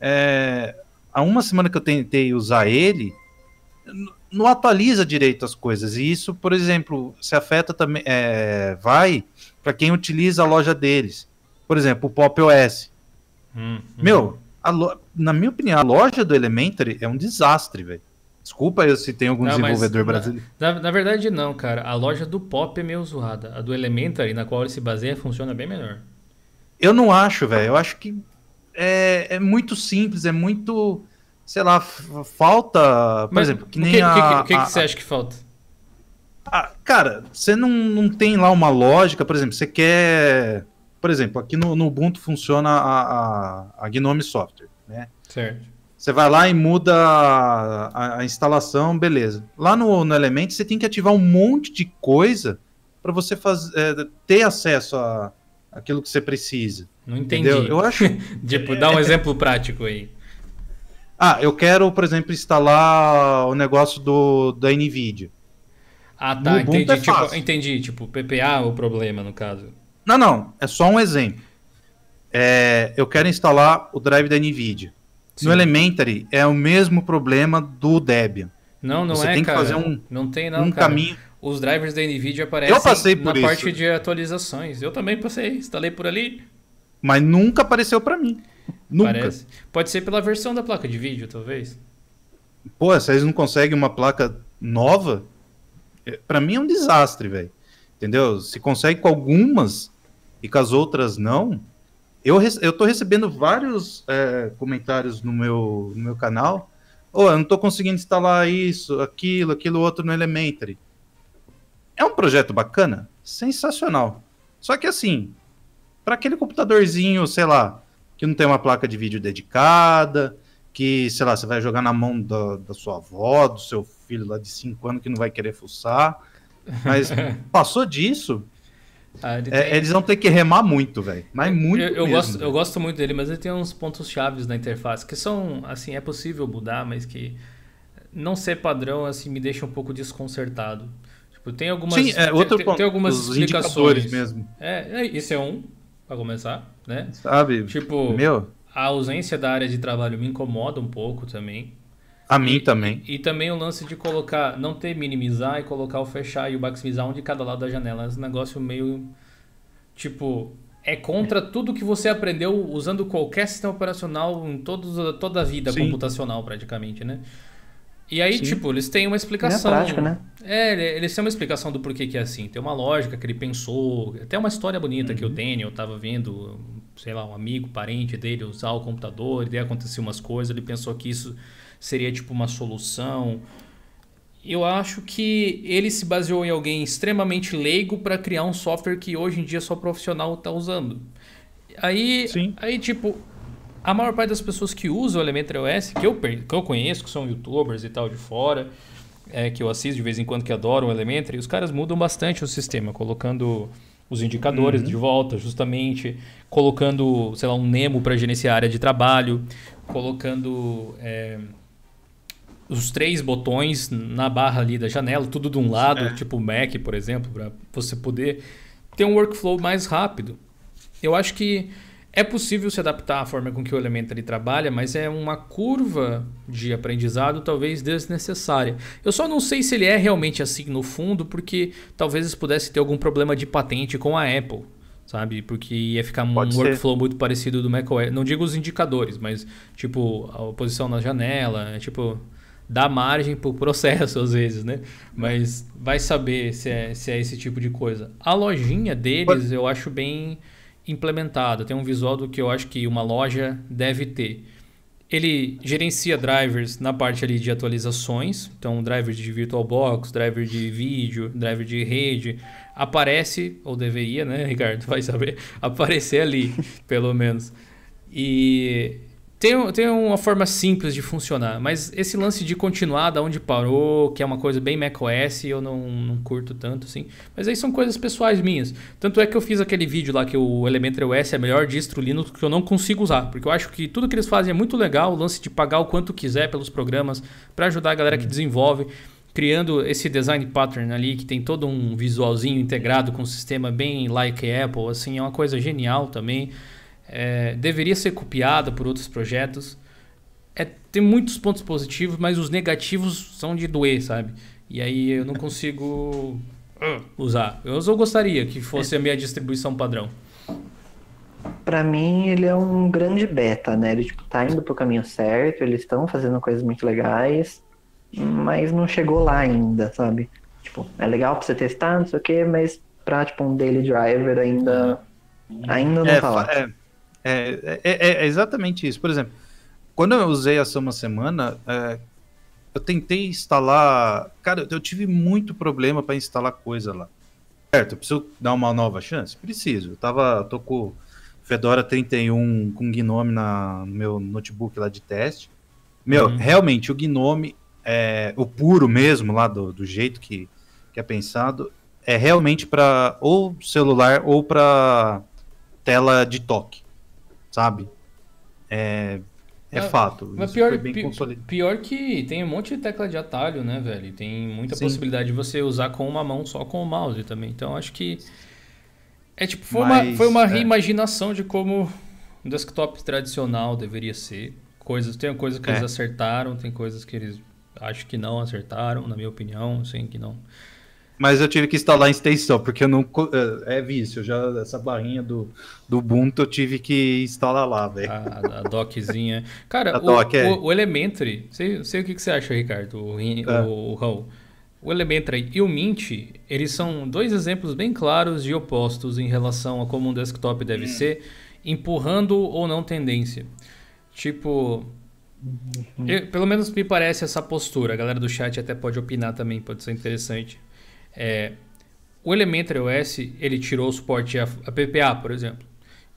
é, há uma semana que eu tentei usar ele, não atualiza direito as coisas. E isso, por exemplo, se afeta também, é, vai para quem utiliza a loja deles. Por exemplo, o Pop OS. Hum, Meu, hum. Lo... Na minha opinião, a loja do Elementary é um desastre, velho. Desculpa eu se tem algum não, desenvolvedor mas, brasileiro. Na, na, verdade, não, cara. A loja do Pop é meio zoada. A do Elementary, na qual ele se baseia, funciona bem melhor. Eu não acho, velho. Eu acho que é, é muito simples, é muito. Sei lá, falta. Por mas, exemplo, que nem. O que, a, que, que, que, você acha que falta? cara, você não, não tem lá uma lógica. Por exemplo, você quer por exemplo, aqui no, no Ubuntu funciona a, a, a, Gnome Software, né? Certo. Você vai lá e muda a, a instalação, beleza. Lá no, no Element, você tem que ativar um monte de coisa para você faz, é, ter acesso a aquilo que você precisa. Não entendi. Entendeu? Eu acho. tipo, dá um é. exemplo prático aí. Ah, eu quero, por exemplo, instalar o negócio do da Nvidia. Ah, tá, entendi. É tipo, entendi, tipo, PPA tipo, é o problema no caso. Não, não. É só um exemplo. É, eu quero instalar o drive da NVIDIA. Sim. No Elementary é o mesmo problema do Debian. Não, não Você é, tem cara. Que fazer um, não tem não, um cara. caminho. Os drivers da NVIDIA aparecem eu passei por na isso. parte de atualizações. Eu também passei, instalei por ali. Mas nunca apareceu para mim. Nunca. Parece. Pode ser pela versão da placa de vídeo, talvez. Pô, vocês não conseguem uma placa nova? É, para mim é um desastre, velho. Entendeu? Se consegue com algumas, e com as outras não, eu, eu tô recebendo vários é, comentários no meu, no meu canal. Ou oh, eu não tô conseguindo instalar isso, aquilo, aquilo outro no Elementary. É um projeto bacana, sensacional. Só que assim, para aquele computadorzinho, sei lá, que não tem uma placa de vídeo dedicada, que, sei lá, você vai jogar na mão da, da sua avó, do seu filho lá de 5 anos que não vai querer fuçar. Mas passou disso, ah, ele é, tem... é, eles vão ter que remar muito, velho. Mas muito eu, eu mesmo, Gosto, eu gosto muito dele, mas ele tem uns pontos chaves na interface que são, assim, é possível mudar, mas que não ser padrão, assim, me deixa um pouco desconcertado. Tipo, tem algumas... Sim, é, outro tem, ponto. Tem algumas os explicações. mesmo. É, é, esse é um, pra começar, né? Sabe? Tipo, Meu. a ausência da área de trabalho me incomoda um pouco também. A mim e, também. E, e, também o lance de colocar, não ter minimizar e colocar o fechar e o maximizar um de cada lado da janela. Esse é negócio meio. Tipo, é contra tudo que você aprendeu usando qualquer sistema operacional em todos, toda a vida Sim. computacional, praticamente, né? E aí, Sim. tipo, eles têm uma é explicação. É, prática, né? é, eles têm uma explicação do porquê que é assim. Tem uma lógica que ele pensou. Até uma história bonita uhum. que o Daniel estava tava vendo, sei lá, um amigo, parente dele usar o computador, e daí aconteceu umas coisas. Ele pensou que isso seria tipo uma solução. Eu acho que ele se baseou em alguém extremamente leigo para criar um software que hoje em dia só profissional está usando. Aí, Sim. aí tipo, a maior parte das pessoas que usam o Elementor OS, que eu, que eu conheço, que são youtubers e tal de fora, é, que eu assisto de vez em quando, que adoram o Elementor, e os caras mudam bastante o sistema, colocando os indicadores uhum. de volta, justamente, colocando, sei lá, um Nemo para gerenciar a área de trabalho, colocando... É, os três botões na barra ali da janela, tudo de um lado, é. tipo o Mac, por exemplo, para você poder ter um workflow mais rápido. Eu acho que é possível se adaptar à forma com que o Elementary trabalha, mas é uma curva de aprendizado talvez desnecessária. Eu só não sei se ele é realmente assim no fundo, porque talvez eles pudesse ter algum problema de patente com a Apple, sabe? Porque ia ficar Pode um ser. workflow muito parecido do macOS. Não digo os indicadores, mas tipo a posição na janela, é, tipo dá margem para o processo às vezes, né? Mas vai saber se é, se é esse tipo de coisa. A lojinha deles eu acho bem implementada, tem um visual do que eu acho que uma loja deve ter. Ele gerencia drivers na parte ali de atualizações, então driver de VirtualBox, driver de vídeo, driver de rede, aparece, ou deveria, né, Ricardo? Vai saber, aparecer ali, pelo menos. E tem, tem uma forma simples de funcionar, mas esse lance de continuar da onde parou, que é uma coisa bem macOS, eu não, não curto tanto assim. Mas aí são coisas pessoais minhas. Tanto é que eu fiz aquele vídeo lá que o Elementary OS é a melhor distro Linux que eu não consigo usar, porque eu acho que tudo que eles fazem é muito legal, o lance de pagar o quanto quiser pelos programas para ajudar a galera que uhum. desenvolve, criando esse design pattern ali que tem todo um visualzinho integrado com um sistema bem like Apple, assim, é uma coisa genial também é, deveria ser copiada por outros projetos. É, tem muitos pontos positivos, mas os negativos são de doer, sabe? E aí eu não consigo ah. usar. Eu só gostaria que é. fosse a minha distribuição padrão. Para mim, ele é um grande beta, né? Ele tipo, tá indo pro caminho certo, eles estão fazendo coisas muito legais, mas não chegou lá ainda, sabe? Tipo, é legal pra você testar, não sei o quê, mas pra tipo, um daily driver ainda, ainda não é, tá lá. É, é, é, é, é, exatamente isso. Por exemplo, quando eu usei essa uma semana, é, eu tentei instalar. Cara, eu tive muito problema para instalar coisa lá. Certo, eu preciso dar uma nova chance? Preciso. Eu tava, tô com Fedora 31 com Gnome na, no meu notebook lá de teste. Meu, uhum. realmente, o Gnome, é, o puro mesmo, lá do, do jeito que, que é pensado, é realmente para ou celular ou para tela de toque sabe? É, é fato. Mas pior, pior, que tem um monte de tecla de atalho, né, velho? Tem muita Sim. possibilidade de você usar com uma mão só com o mouse também. Então acho que. É tipo, foi mas, uma, foi uma é. reimaginação de como um desktop tradicional deveria ser. Coisas, tem coisas que é. eles acertaram, tem coisas que eles acho que não acertaram, na minha opinião, assim, que não mas eu tive que instalar a extensão, porque eu não. É, é vício, já essa barrinha do, do Ubuntu eu tive que instalar lá, velho. A, a doczinha. Cara, a o, doc, é. o, o Elementary, sei, sei o que, que você acha, Ricardo, o, é. o, o Raul. O Elementary e o Mint, eles são dois exemplos bem claros de opostos em relação a como um desktop deve hum. ser, empurrando ou não tendência. Tipo, hum. eu, pelo menos me parece essa postura. A galera do chat até pode opinar também, pode ser interessante. É, o Elementary OS ele tirou o suporte a, a PPA, por exemplo.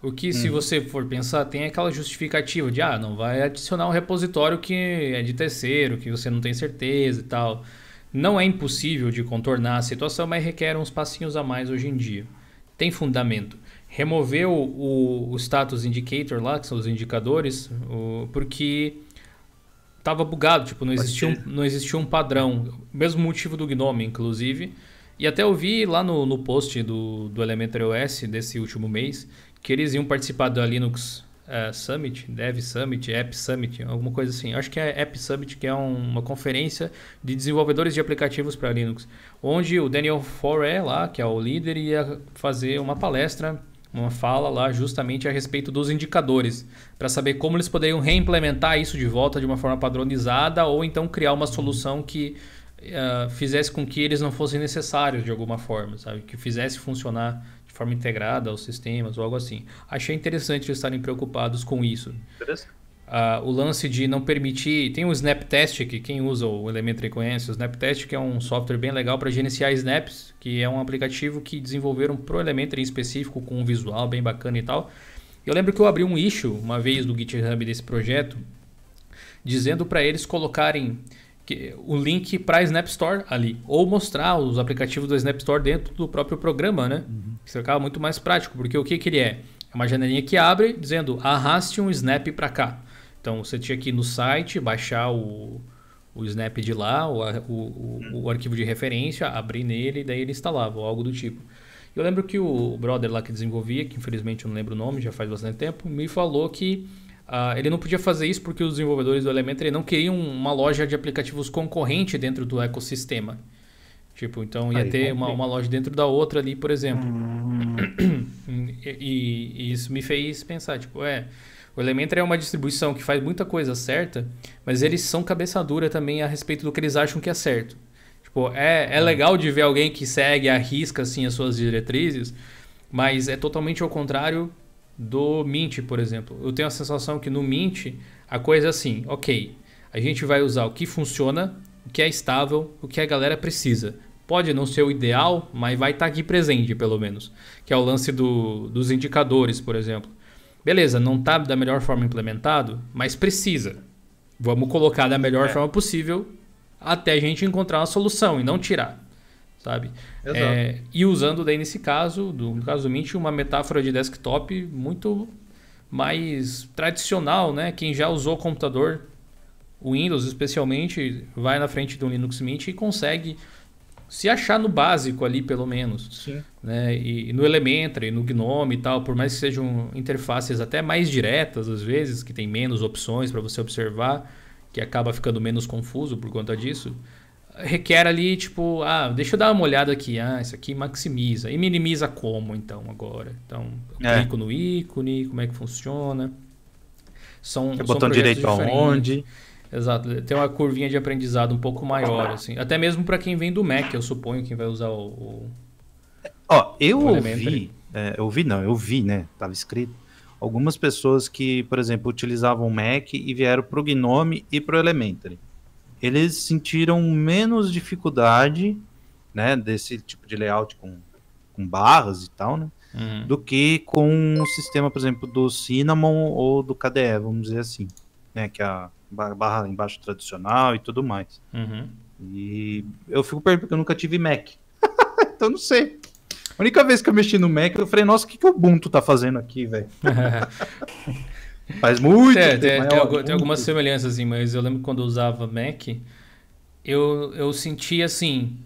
O que, hum. se você for pensar, tem aquela justificativa de ah, não vai adicionar um repositório que é de terceiro, que você não tem certeza e tal. Não é impossível de contornar a situação, mas requer uns passinhos a mais hoje em dia. Tem fundamento. Removeu o, o status indicator lá, que são os indicadores, o, porque estava bugado, tipo, não existia, um, não existia um padrão. Mesmo motivo do Gnome, inclusive e até eu vi lá no, no post do, do Elementary OS desse último mês que eles iam participar da Linux uh, Summit, Dev Summit, App Summit, alguma coisa assim. acho que é App Summit, que é um, uma conferência de desenvolvedores de aplicativos para Linux, onde o Daniel Foray, lá, que é o líder, ia fazer uma palestra, uma fala lá justamente a respeito dos indicadores, para saber como eles poderiam reimplementar isso de volta de uma forma padronizada ou então criar uma solução que uh, fizesse com que eles não fossem necessários de alguma forma, sabe? Que fizesse funcionar de forma integrada aos sistemas ou algo assim. Achei interessante eles estarem preocupados com isso. Uh, o lance de não permitir. Tem o Snaptest, que quem usa o Elementary conhece. O Snaptest, que é um software bem legal para gerenciar snaps, que é um aplicativo que desenvolveram para o Elementary em específico, com um visual bem bacana e tal. Eu lembro que eu abri um issue uma vez do GitHub desse projeto, dizendo para eles colocarem o link para a Snap Store ali. Ou mostrar os aplicativos da Snap Store dentro do próprio programa, né? Uhum. Isso acaba muito mais prático, porque o que, que ele é? É uma janelinha que abre dizendo arraste um Snap para cá. Então você tinha que ir no site, baixar o, o Snap de lá, o, o, o, uhum. o arquivo de referência, abrir nele e daí ele instalava, ou algo do tipo. Eu lembro que o brother lá que desenvolvia, que infelizmente eu não lembro o nome, já faz bastante tempo, me falou que Uh, ele não podia fazer isso porque os desenvolvedores do Elementary não queriam uma loja de aplicativos concorrente dentro do ecossistema. Tipo, então ia Aí, ter uma, uma, loja dentro da outra ali, por exemplo. Hum. E, e, isso me fez pensar, tipo, é, o Elementary é uma distribuição que faz muita coisa certa, mas eles são cabeça dura também a respeito do que eles acham que é certo. Tipo, é, é hum. legal de ver alguém que segue, arrisca, assim, as suas diretrizes, mas é totalmente ao contrário do Mint, por exemplo. Eu tenho a sensação que no Mint a coisa é assim, ok, a gente vai usar o que funciona, o que é estável, o que a galera precisa. Pode não ser o ideal, mas vai estar tá aqui presente, pelo menos. Que é o lance do, dos indicadores, por exemplo. Beleza, não está da melhor forma implementado, mas precisa. Vamos colocar da melhor é. forma possível até a gente encontrar uma solução e não tirar sabe? É, e usando daí nesse caso, do, no caso do Mint, uma metáfora de desktop muito mais tradicional, né? Quem já usou computador, o Windows especialmente, vai na frente do Linux Mint e consegue se achar no básico ali, pelo menos. Sim. Né? E, e no Elementary, no GNOME e tal, por mais que sejam interfaces até mais diretas às vezes, que tem menos opções para você observar, que acaba ficando menos confuso por conta disso requer ali, tipo, ah, deixa eu dar uma olhada aqui, ah, isso aqui maximiza. E minimiza como, então, agora? Então, eu é. no ícone, como é que funciona. São, é são botão direito aonde. Exato, tem uma curvinha de aprendizado um pouco maior, ah. assim. Até mesmo para quem vem do Mac, eu suponho, quem vai usar o... Ó, eu o ouvi, é, eu ouvi não, eu vi, né, tava escrito, algumas pessoas que, por exemplo, utilizavam o Mac e vieram pro Gnome e pro Elementary eles sentiram menos dificuldade, né, desse tipo de layout com, com barras e tal, né, uhum. do que com o sistema, por exemplo, do Cinnamon ou do KDE, vamos dizer assim, né, que é a barra embaixo tradicional e tudo mais. Uhum. E eu fico perdido porque eu nunca tive Mac, então não sei. A única vez que eu mexi no Mac, eu falei, nossa, o que, que o Ubuntu tá fazendo aqui, velho? Faz muito é, tempo. É, maior, tem, muito algumas semelhanças, assim, mas eu lembro quando eu usava Mac, eu, eu sentia assim.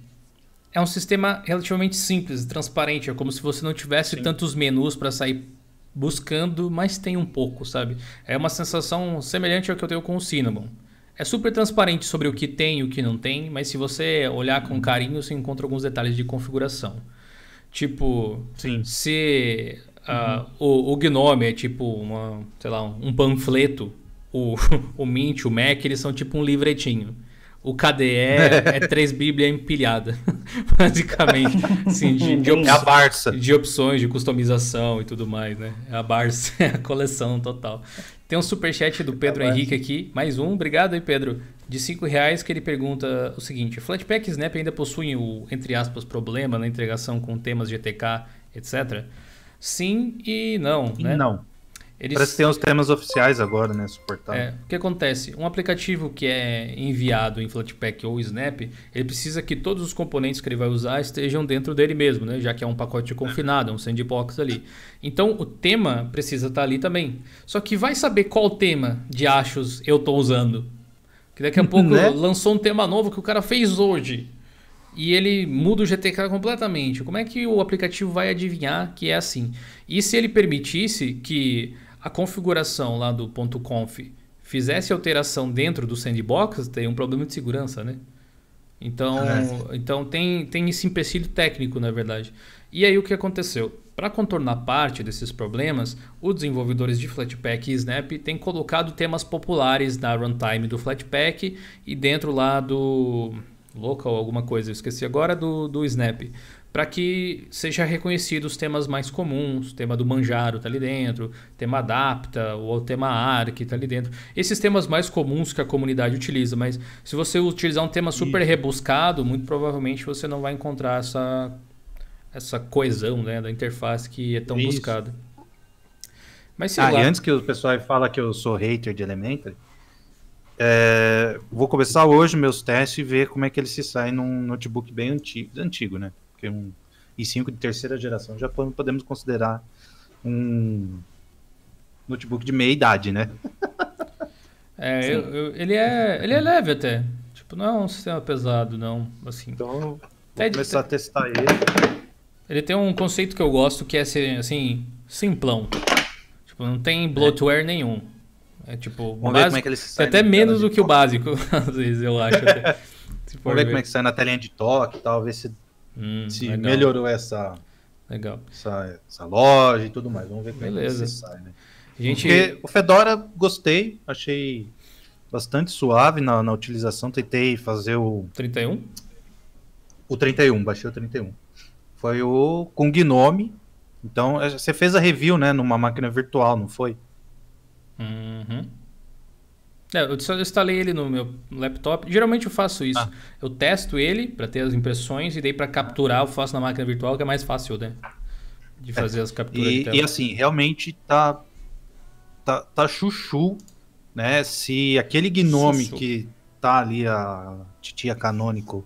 É um sistema relativamente simples, transparente. É como se você não tivesse Sim. tantos menus para sair buscando, mas tem um pouco, sabe? É uma sensação semelhante ao que eu tenho com o Cinnamon. É super transparente sobre o que tem e o que não tem, mas se você olhar com carinho, você encontra alguns detalhes de configuração. Tipo, Sim. se Uhum. Uh, o, o, Gnome é tipo uma, sei lá, um panfleto. O, o Mint, o Mac, eles são tipo um livretinho. O KDE é três bíblias empilhada, basicamente. Assim, de, de, opções, é a Barça. de opções, de customização e tudo mais, né? É a Barça, é a coleção total. Tem um superchat do Pedro é Henrique aqui, mais um. Obrigado aí, Pedro. De cinco reais que ele pergunta o seguinte, Flatpak e Snap ainda possuem o, entre aspas, problema na integração com temas GTK, etc.? sim e não, e né? Não. Eles... Parece que tem os temas oficiais agora, né? Suportado. É, o que acontece? Um aplicativo que é enviado em Flatpak ou Snap, ele precisa que todos os componentes que ele vai usar estejam dentro dele mesmo, né? Já que é um pacote é. confinado, é um sandbox ali. Então o tema precisa estar tá ali também. Só que vai saber qual tema de achos eu estou usando. Que daqui a pouco né? lançou um tema novo que o cara fez hoje e ele muda o GTK completamente. Como é que o aplicativo vai adivinhar que é assim? E se ele permitisse que a configuração lá do .conf fizesse alteração dentro do sandbox, tem um problema de segurança, né? Então, é. então tem, tem esse empecilho técnico, na verdade. E aí o que aconteceu? Para contornar parte desses problemas, os desenvolvedores de Flatpak e Snap têm colocado temas populares da runtime do Flatpak e dentro lá do, local, alguma coisa, eu esqueci agora do, do Snap, para que seja reconhecido os temas mais comuns, o tema do Manjaro tá ali dentro, o tema Adapta ou o tema ARC tá ali dentro. Esses temas mais comuns que a comunidade utiliza, mas se você utilizar um tema super rebuscado, muito provavelmente você não vai encontrar essa essa coesão, né, da interface que é tão Isso. buscada. Mas sei ah, lá. E antes que o pessoal fala que eu sou hater de Elementor, é, vou começar hoje meus testes e ver como é que ele se sai num notebook bem antigo, antigo né? Porque um i5 de terceira geração já podemos considerar um notebook de meia idade, né? é, eu, eu, ele é, ele é leve até. Tipo, não é um sistema pesado, não. Assim. Então, vou até começar de... a testar ele. Ele tem um conceito que eu gosto que é ser, assim, simplão. Tipo, não tem bloatware nenhum. É tipo, Vamos básico, ver como é que eles sai até menos do que o básico, às vezes, eu acho. Vamos ver, ver, como é que sai na telinha de toque e tal, ver se, hum, se legal. melhorou essa, legal. Essa, essa, loja e tudo mais. Vamos ver como Beleza. é que sai, né? Gente... Porque o Fedora gostei, achei bastante suave na, na utilização. Tentei fazer o. 31? O 31, baixei o 31. Foi o com Gnome. Então, é, você fez a review, né, numa máquina virtual, não foi? Uhum. É, eu instalei ele no meu laptop. Geralmente eu faço isso. Ah. Eu testo ele para ter as impressões e daí para capturar eu faço na máquina virtual, que é mais fácil, né? De é. fazer é. as capturas. E, e, assim, realmente tá, tá, tá chuchu, né? Se aquele gnome chuchu. que tá ali, a titia canônico,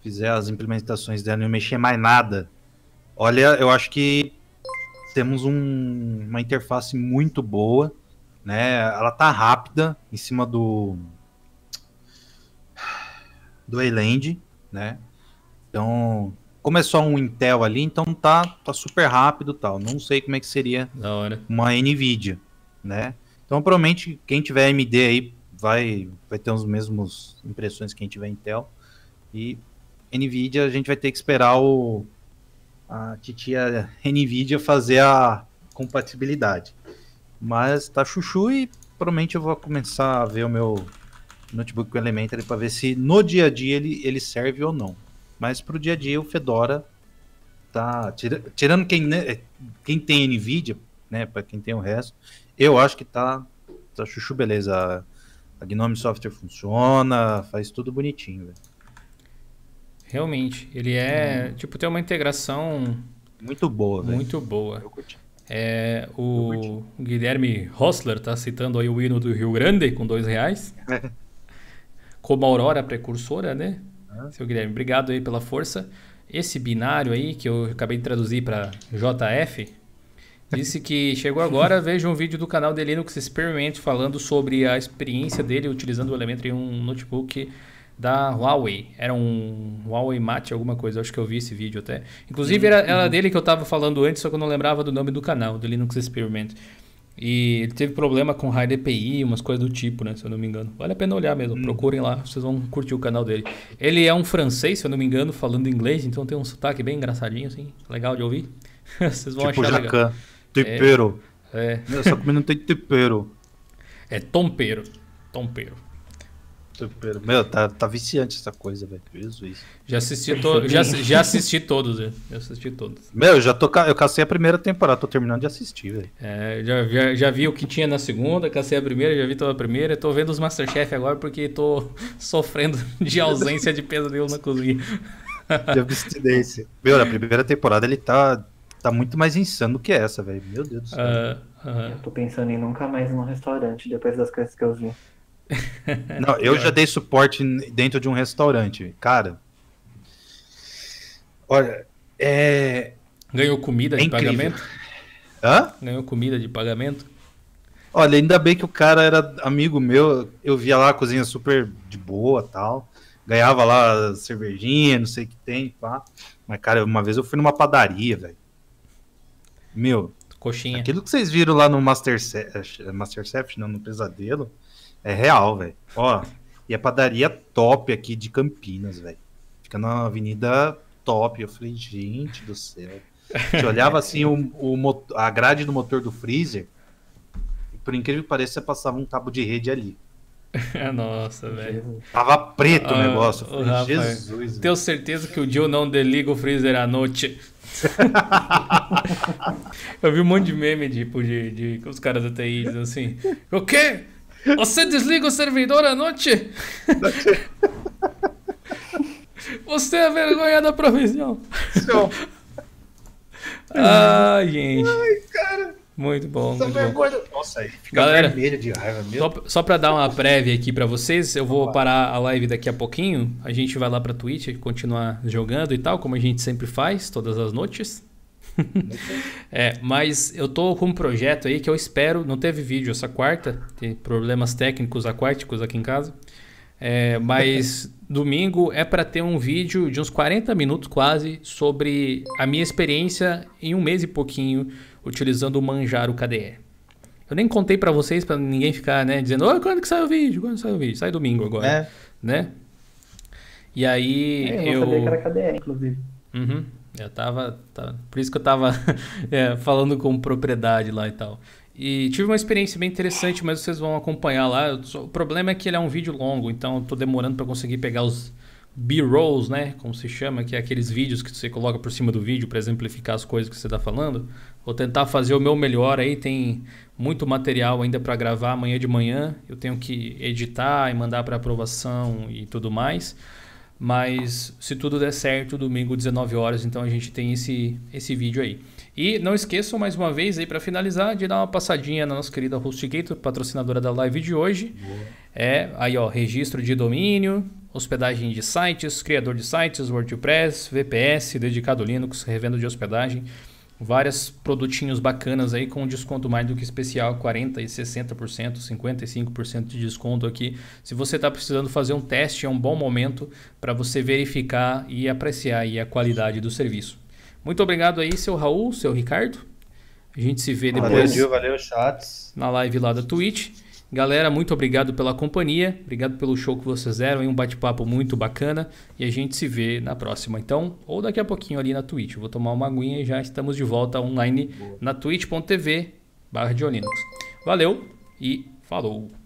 fizer as implementações dela e não mexer mais nada, olha, eu acho que temos um, uma interface muito boa né? Ela tá rápida em cima do do Eland, né? Então, como é só um Intel ali, então tá, tá super rápido tal. Não sei como é que seria uma Nvidia, né? Então, provavelmente quem tiver AMD aí vai vai ter os mesmos impressões que quem tiver Intel e Nvidia a gente vai ter que esperar o a titia Nvidia fazer a compatibilidade. Mas tá chuchu e provavelmente eu vou começar a ver o meu notebook com Elementary para ver se no dia a dia ele, ele serve ou não. Mas pro dia a dia o Fedora tá tira, tirando quem né, é, quem tem Nvidia, né, para quem tem o resto, eu acho que tá tá chuchu beleza. A Gnome Software funciona, faz tudo bonitinho, Realmente, ele é, hum. tipo, tem uma integração muito boa, velho. Muito boa. Eu curti. É, o Guilherme Rossler está citando aí o hino do Rio Grande com dois reais. É. Como a Aurora precursora, né? Seu Guilherme, obrigado aí pela força. Esse binário aí, que eu acabei de traduzir para JF, disse que chegou agora, veja um vídeo do canal de Linux Experiment falando sobre a experiência dele utilizando o elemento em um notebook da Huawei. Era um Huawei Mate, alguma coisa, acho que eu vi esse vídeo até. Inclusive, era, era uhum. dele que eu estava falando antes, só que eu não lembrava do nome do canal, do Linux Experiment. E ele teve problema com high DPI, umas coisas do tipo, né? Se eu não me engano. Vale a pena olhar mesmo, hum. procurem lá, vocês vão curtir o canal dele. Ele é um francês, se eu não me engano, falando inglês, então tem um sotaque bem engraçadinho, assim, legal de ouvir. vocês vão tipo achar jacan. legal. É. Tempero. É. é. Essa comida não tem tempero. É Tompero Tompero meu, tá, tá viciante essa coisa, velho. Jesus. Já assisti, to... já, já assisti todos, velho. Né? Já assisti todos. Meu, já tô, eu cacei a primeira temporada, tô terminando de assistir, velho. É, já, já, já vi o que tinha na segunda, cacei a primeira, já vi toda a primeira. Tô vendo os Masterchef agora porque tô sofrendo de ausência de pesadelo na cozinha. De abstinência. Meu, na primeira temporada ele tá, tá muito mais insano do que essa, velho. Meu Deus do céu. Uh, uh... Eu tô pensando em nunca mais ir num restaurante depois das coisas que eu vi. Não, eu já dei suporte dentro de um restaurante. Cara. Olha, é. Ganhou comida é de incrível. pagamento? Hã? Ganhou comida de pagamento? Olha, ainda bem que o cara era amigo meu. Eu via lá a cozinha super de boa tal. Ganhava lá cervejinha, não sei o que tem, pá. Mas, cara, uma vez eu fui numa padaria, velho. Meu. Coxinha. Aquilo que vocês viram lá no Masterchef, eh, Masterchef não, no Pesadelo. É real, velho. Ó, e a padaria top aqui de Campinas, velho. Fica na avenida top. Eu falei, gente do céu. Você olhava assim o, o, a grade do motor do freezer, e por incrível que pareça, você passava um cabo de rede ali. É, nossa, velho. Tava preto ah, o negócio. Falei, Jesus. Tenho certeza que o Joe não desliga o freezer à noite. eu vi um monte de meme, tipo, de, de, de os caras da TI dizendo assim: O quê? Você desliga o servidor à noite? Você é a vergonha da provisão. Ai, Ah, gente. Ai, cara. Muito bom. muito vergonha. Bom. Nossa, aí fica Galera, vermelho de raiva mesmo. Só, só para dar uma prévia aqui para vocês, eu vou parar a live daqui a pouquinho. A gente vai lá pra Twitch continuar jogando e tal, como a gente sempre faz, todas as noites é, mas eu tô com um projeto aí que eu espero. Não teve vídeo essa quarta, tem problemas técnicos aquáticos aqui em casa. É, mas domingo é para ter um vídeo de uns 40 minutos quase sobre a minha experiência em um mês e pouquinho utilizando o Manjaro KDE. Eu nem contei para vocês para ninguém ficar, né, dizendo, oh, quando que sai o vídeo? Quando sai o vídeo? Sai domingo agora, é. né? E aí é, eu, eu... sabia que era KDE, inclusive. Uhum. Eu tava, tava, tá, por isso que eu tava é, falando com propriedade lá e tal. E tive uma experiência bem interessante, mas vocês vão acompanhar lá. O problema é que ele é um vídeo longo, então eu tô demorando para conseguir pegar os B-rolls, né? Como se chama, que é aqueles vídeos que você coloca por cima do vídeo para exemplificar as coisas que você tá falando. Vou tentar fazer o meu melhor aí, tem muito material ainda para gravar amanhã de manhã. Eu tenho que editar e mandar para aprovação e tudo mais. Mas se tudo der certo, domingo 19 horas, então a gente tem esse, esse vídeo aí. E não esqueçam mais uma vez aí para finalizar de dar uma passadinha na nossa querida HostGator, patrocinadora da live de hoje. É, aí ó, registro de domínio, hospedagem de sites, criador de sites, WordPress, VPS, dedicado Linux, revenda de hospedagem várias produtinhos bacanas aí com desconto mais do que especial, 40% e 60%, 55% de desconto aqui. Se você está precisando fazer um teste, é um bom momento para você verificar e apreciar aí a qualidade do serviço. Muito obrigado aí, seu Raul, seu Ricardo. A gente se vê depois. Valeu, valeu, chats. Na live lá da Twitch. Galera, muito obrigado pela companhia, obrigado pelo show que vocês deram, um bate-papo muito bacana e a gente se vê na próxima, então, ou daqui a pouquinho ali na Twitch. Eu vou tomar uma aguinha e já estamos de volta online na twitch.tv/barra de Valeu e falou!